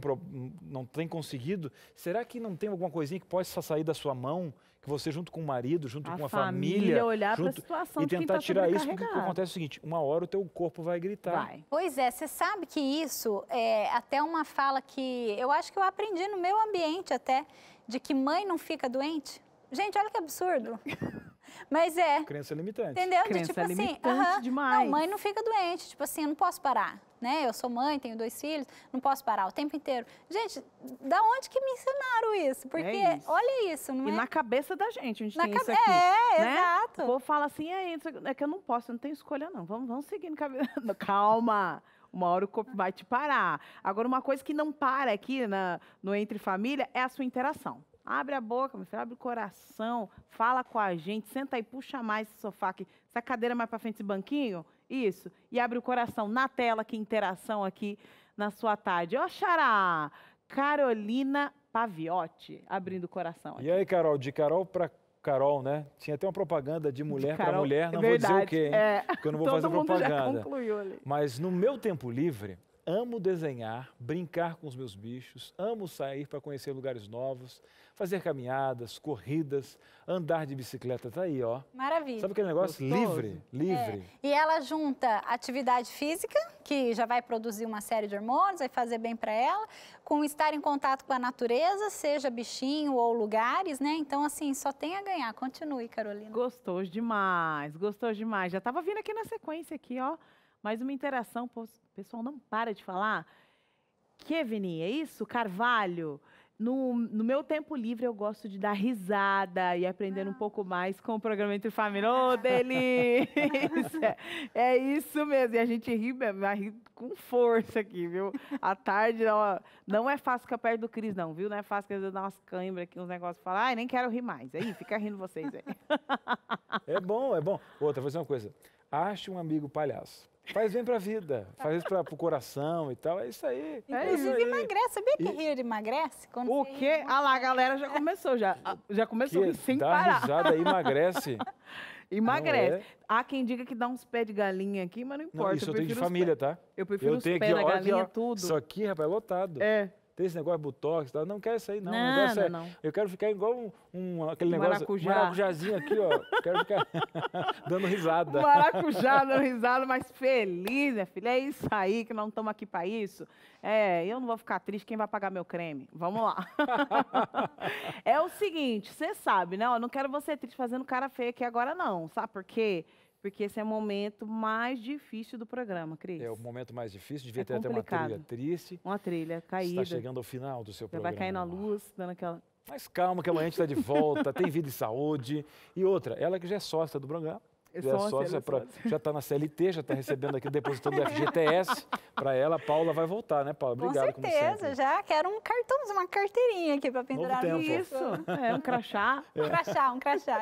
não tem conseguido, será que não tem alguma coisinha que possa sair da sua mão, que você junto com o marido, junto a com a família, família olhar para a situação e tentar tá tirar isso, porque o que acontece é o seguinte, uma hora o teu corpo vai gritar. Vai. Pois é, você sabe que isso é até uma fala que eu acho que eu aprendi no meu ambiente até, de que mãe não fica doente. Gente, olha que absurdo. Mas é. Crença limitante. Entendeu? Crença tipo assim, limitante assim, uh demais. Não, mãe não fica doente. Tipo assim, eu não posso parar. Né? Eu sou mãe, tenho dois filhos, não posso parar o tempo inteiro. Gente, da onde que me ensinaram isso? Porque é isso. olha isso, não e é? E na cabeça da gente, a gente na tem cabe... isso aqui. É, né? É, exato. O povo fala assim, é, é que eu não posso, eu não tenho escolha não. Vamos, vamos seguindo. Calma. Uma hora o corpo vai te parar. Agora, uma coisa que não para aqui na, no Entre Família é a sua interação. Abre a boca, meu filho, abre o coração, fala com a gente, senta aí, puxa mais esse sofá aqui, essa cadeira mais para frente, esse banquinho, isso. E abre o coração na tela, que interação aqui na sua tarde. Oxará, Carolina Paviotti, abrindo o coração. Aqui. E aí, Carol, de Carol para Carol, né? Tinha até uma propaganda de mulher para mulher, não Verdade. vou dizer o quê, hein? É, porque eu não vou fazer propaganda. já concluiu ali. Mas no meu tempo livre, amo desenhar, brincar com os meus bichos, amo sair para conhecer lugares novos fazer caminhadas, corridas, andar de bicicleta, tá aí, ó. Maravilha. Sabe aquele negócio? Gostoso. Livre, livre. É. E ela junta atividade física, que já vai produzir uma série de hormônios, vai fazer bem para ela, com estar em contato com a natureza, seja bichinho ou lugares, né? Então, assim, só tem a ganhar. Continue, Carolina. Gostou demais, gostou demais. Já tava vindo aqui na sequência aqui, ó. Mais uma interação, o pessoal não para de falar. Kevin, é isso? Carvalho. No, no, meu tempo livre, eu gosto de dar risada e aprender ah. um pouco mais com o programa Entre Família. Ô, oh, delícia! é isso mesmo. E a gente ri, ri com força aqui, viu? À tarde, ó, não é fácil ficar perto do Cris, não, viu? Não é fácil, que às vezes, dar umas câimbras aqui, uns negócios. Falar, ai, nem quero rir mais. Aí, fica rindo vocês aí. é bom, é bom. Outra, vou dizer uma coisa. Ache um amigo palhaço. Faz bem para a vida, faz para o coração e tal. É isso aí. Inclusive é, é isso aí. emagrece. Sabia que e... rir emagrece? Quando o quê? Ah lá, a galera já começou, já, ah, já começou que sem dá parar. risada, emagrece. Emagrece. É. Há quem diga que dá uns pés de galinha aqui, mas não importa. Não, isso eu, eu tenho de família, tá? Eu prefiro eu os pés da galinha, ó, tudo. Isso aqui, rapaz, é lotado. É tem esse negócio de botox, tal. não quero isso aí, não. Não, não, é, não. Eu quero ficar igual um, um aquele negócio. Maracujá. Maracujazinho aqui, ó. quero ficar dando risada. Maracujá, dando risada, mas feliz, minha filha. É isso aí, que nós não estamos aqui para isso. É, eu não vou ficar triste, quem vai pagar meu creme? Vamos lá. é o seguinte, você sabe, né? Eu não quero você triste fazendo cara feia aqui agora, não. Sabe por quê? Porque porque esse é o momento mais difícil do programa, Cris. É o momento mais difícil, devia é ter complicado. até uma trilha triste. Uma trilha caída. Está chegando ao final do seu programa. Já vai cair na luz, dando aquela... Mas calma que amanhã a gente está de volta, tem vida e saúde. E outra, ela que já é sócia do programa, eu é é sócia, já está na CLT, já está recebendo aqui, depositando FGTS para ela. A Paula vai voltar, né, Paula? Obrigado, Com certeza, já quero um cartão, uma carteirinha aqui para pendurar Novo tempo. Isso, é um crachá. É. Um crachá, um crachá.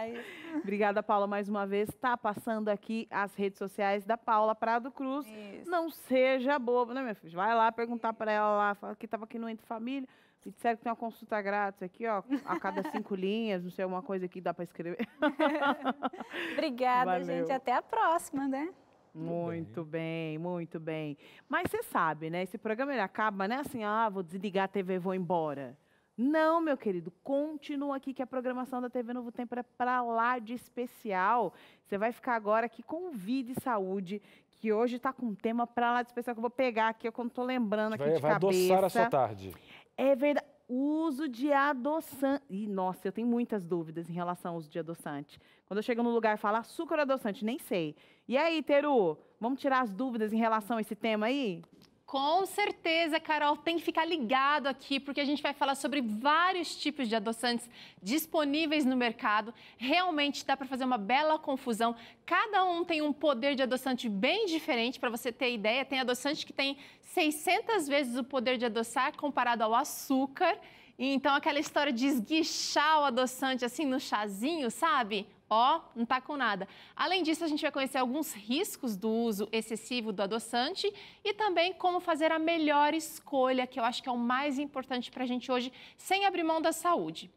Obrigada, Paula, mais uma vez. Está passando aqui as redes sociais da Paula Prado Cruz. Isso. Não seja bobo, né, minha filha? Vai lá perguntar para ela lá, fala que estava aqui no Entre Família. E disseram que tem uma consulta grátis aqui, ó, a cada cinco linhas, não sei, uma coisa que dá para escrever. Obrigada, Valeu. gente. Até a próxima, né? Muito bem. bem. muito bem. Mas você sabe, né? Esse programa ele acaba, né? Assim, ah, vou desligar a TV e vou embora. Não, meu querido, continua aqui que a programação da TV Novo Tempo é para lá de especial. Você vai ficar agora aqui com Vida e Saúde, que hoje está com um tema para lá de especial que eu vou pegar aqui, eu quando estou lembrando aqui vai, de vai cabeça. Vai adoçar a sua tarde. É verdade. O uso de adoçante. E nossa, eu tenho muitas dúvidas em relação ao uso de adoçante. Quando eu chego no lugar e falo açúcar adoçante, nem sei. E aí, Teru, vamos tirar as dúvidas em relação a esse tema aí? Com certeza, Carol, tem que ficar ligado aqui, porque a gente vai falar sobre vários tipos de adoçantes disponíveis no mercado. Realmente dá para fazer uma bela confusão. Cada um tem um poder de adoçante bem diferente, para você ter ideia. Tem adoçante que tem 600 vezes o poder de adoçar comparado ao açúcar. Então, aquela história de esguichar o adoçante assim no chazinho, sabe? ó, não tá com nada. Além disso, a gente vai conhecer alguns riscos do uso excessivo do adoçante e também como fazer a melhor escolha, que eu acho que é o mais importante para a gente hoje, sem abrir mão da saúde.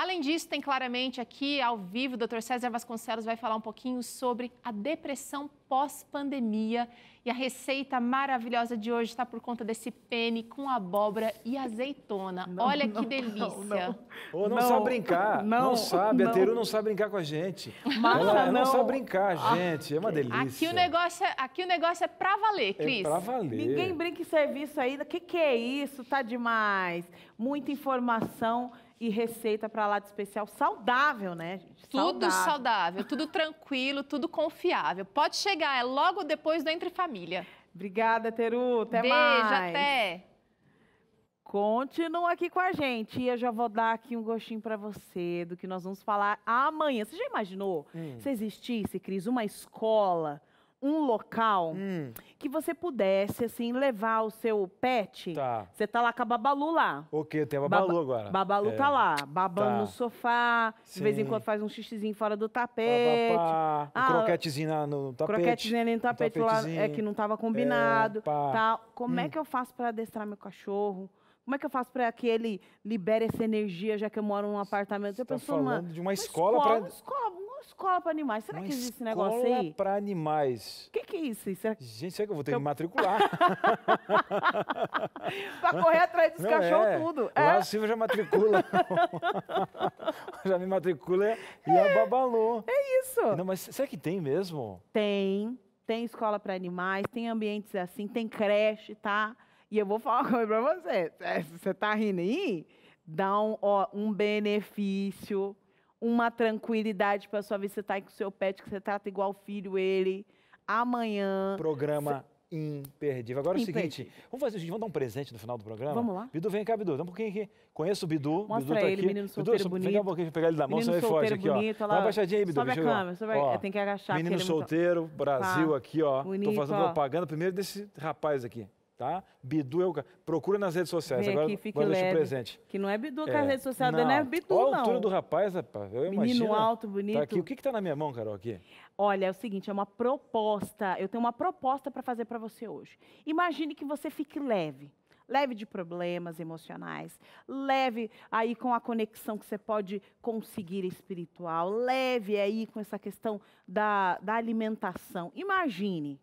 Além disso, tem claramente aqui ao vivo, o Dr. César Vasconcelos vai falar um pouquinho sobre a depressão pós-pandemia. E a receita maravilhosa de hoje está por conta desse pene com abóbora e azeitona. Não, Olha não, que delícia. Não, não. não, sabe brincar. Não, sabe. A Teru não sabe brincar com a gente. Massa, ela, ela não. sabe brincar, ah, gente. É uma delícia. Aqui o negócio, é, aqui o negócio é pra valer, é Cris. É pra valer. Ninguém brinca em serviço ainda. O que, que é isso? Tá demais. Muita informação e receita para lá de especial saudável, né, gente? Tudo saudável. saudável, tudo tranquilo, tudo confiável. Pode chegar, é logo depois do Entre Família. Obrigada, Teru. Até Beijo, mais. Beijo, até. Continua aqui com a gente. E eu já vou dar aqui um gostinho para você do que nós vamos falar amanhã. Você já imaginou hum. se existisse, Cris, uma escola um local hum. que você pudesse, assim, levar o seu pet. Tá. Você tá lá com a Babalu lá. Ok, tem a Babalu Baba, agora. Babalu é. tá lá, babando tá. no sofá, Sim. de vez em quando faz um xixizinho fora do tapete. Pá, Ah, um croquetezinho no tapete. Croquetezinho ali no tapete, um lá, é que não tava combinado. É, tá. Como é hum. é que eu faço para adestrar meu cachorro? Como é que eu faço para que ele libere essa energia, já que eu moro num apartamento? Você tá falando de uma, uma escola, escola para... Uma escola, uma escola para animais. Será uma que existe esse negócio aí? Escola para animais. O que, que, é isso? Será que... Gente, será que eu vou ter eu... que me matricular? para correr atrás dos cachorros, é. tudo. É. Lá o já matricula. já me matricula e é. a babalô. É isso. Não, mas será que tem mesmo? Tem. Tem escola para animais, tem ambientes assim, tem creche, tá? E eu vou falar uma coisa para você. É, você tá rindo aí, dá um, ó, um benefício uma tranquilidade para sua vida. Você está aí com o seu pet, que você trata igual filho ele. Amanhã. Programa. Cê... Imperdível. Agora imperdível. é o seguinte, vamos fazer o seguinte, vamos dar um presente no final do programa? Vamos lá. Bidu, vem cá, Bidu. Dá um pouquinho aqui. Conheço o Bidu. Mostra Bidu tá ele, aqui. menino solteiro Bidu, bonito. Vem cá um pouquinho, pegar ele da mão, menino você foge aqui, bonito, ó. Ela... Dá uma baixadinha aí, Bidu. Sobe a câmera, sobe... Ó, tem que agachar. Menino solteiro, Brasil tá. aqui, ó. Bonito, Tô fazendo ó. propaganda primeiro desse rapaz aqui tá? Bidu é o Procura nas redes sociais. Vem agora aqui, fique leve, presente. Que não é Bidu é. que é. a rede social não. É não é Bidu, não. a altura do rapaz, rapaz. Eu Menino imagino, alto, tá bonito. Tá aqui. O que está na minha mão, Carol, aqui? Olha, é o seguinte, é uma proposta. Eu tenho uma proposta para fazer para você hoje. Imagine que você fique leve. Leve de problemas emocionais, leve aí com a conexão que você pode conseguir espiritual, leve aí com essa questão da, da alimentação. Imagine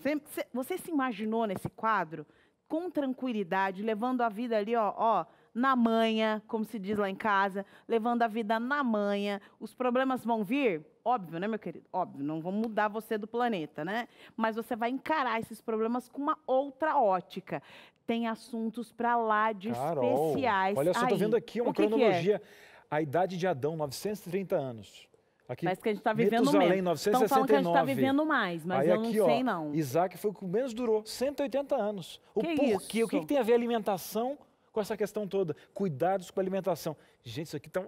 você, você se imaginou nesse quadro com tranquilidade, levando a vida ali, ó, ó, na manha, como se diz lá em casa, levando a vida na manha. Os problemas vão vir? Óbvio, né, meu querido? Óbvio, não vão mudar você do planeta, né? Mas você vai encarar esses problemas com uma outra ótica. Tem assuntos para lá de Carol, especiais. Olha só, tô vendo aqui uma que cronologia. Que é? A idade de Adão, 930 anos. Aqui, Parece que a gente está vivendo Metuzalém, menos. 979. Estão falando que a gente está vivendo mais, mas Aí, eu aqui, não sei, ó, não. Isaac foi o que menos durou, 180 anos. O que porquê, isso? o que, que tem a ver alimentação com essa questão toda? Cuidados com a alimentação. Gente, isso aqui está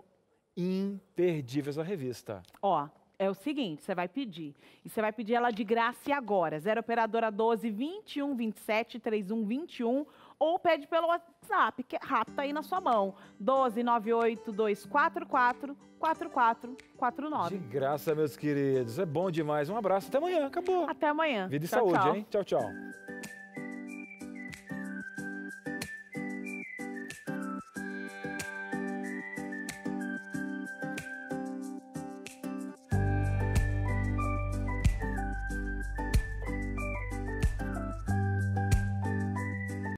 imperdível essa revista. Ó, é o seguinte, você vai pedir. E você vai pedir ela de graça e agora. Zero operadora 12 21 27 31 21 ou pede pelo WhatsApp, que é rápido, aí na sua mão. 12982444449. De graça, meus queridos. É bom demais. Um abraço. Até amanhã. Acabou. Até amanhã. Vida e tchau, saúde, tchau. hein? Tchau, tchau.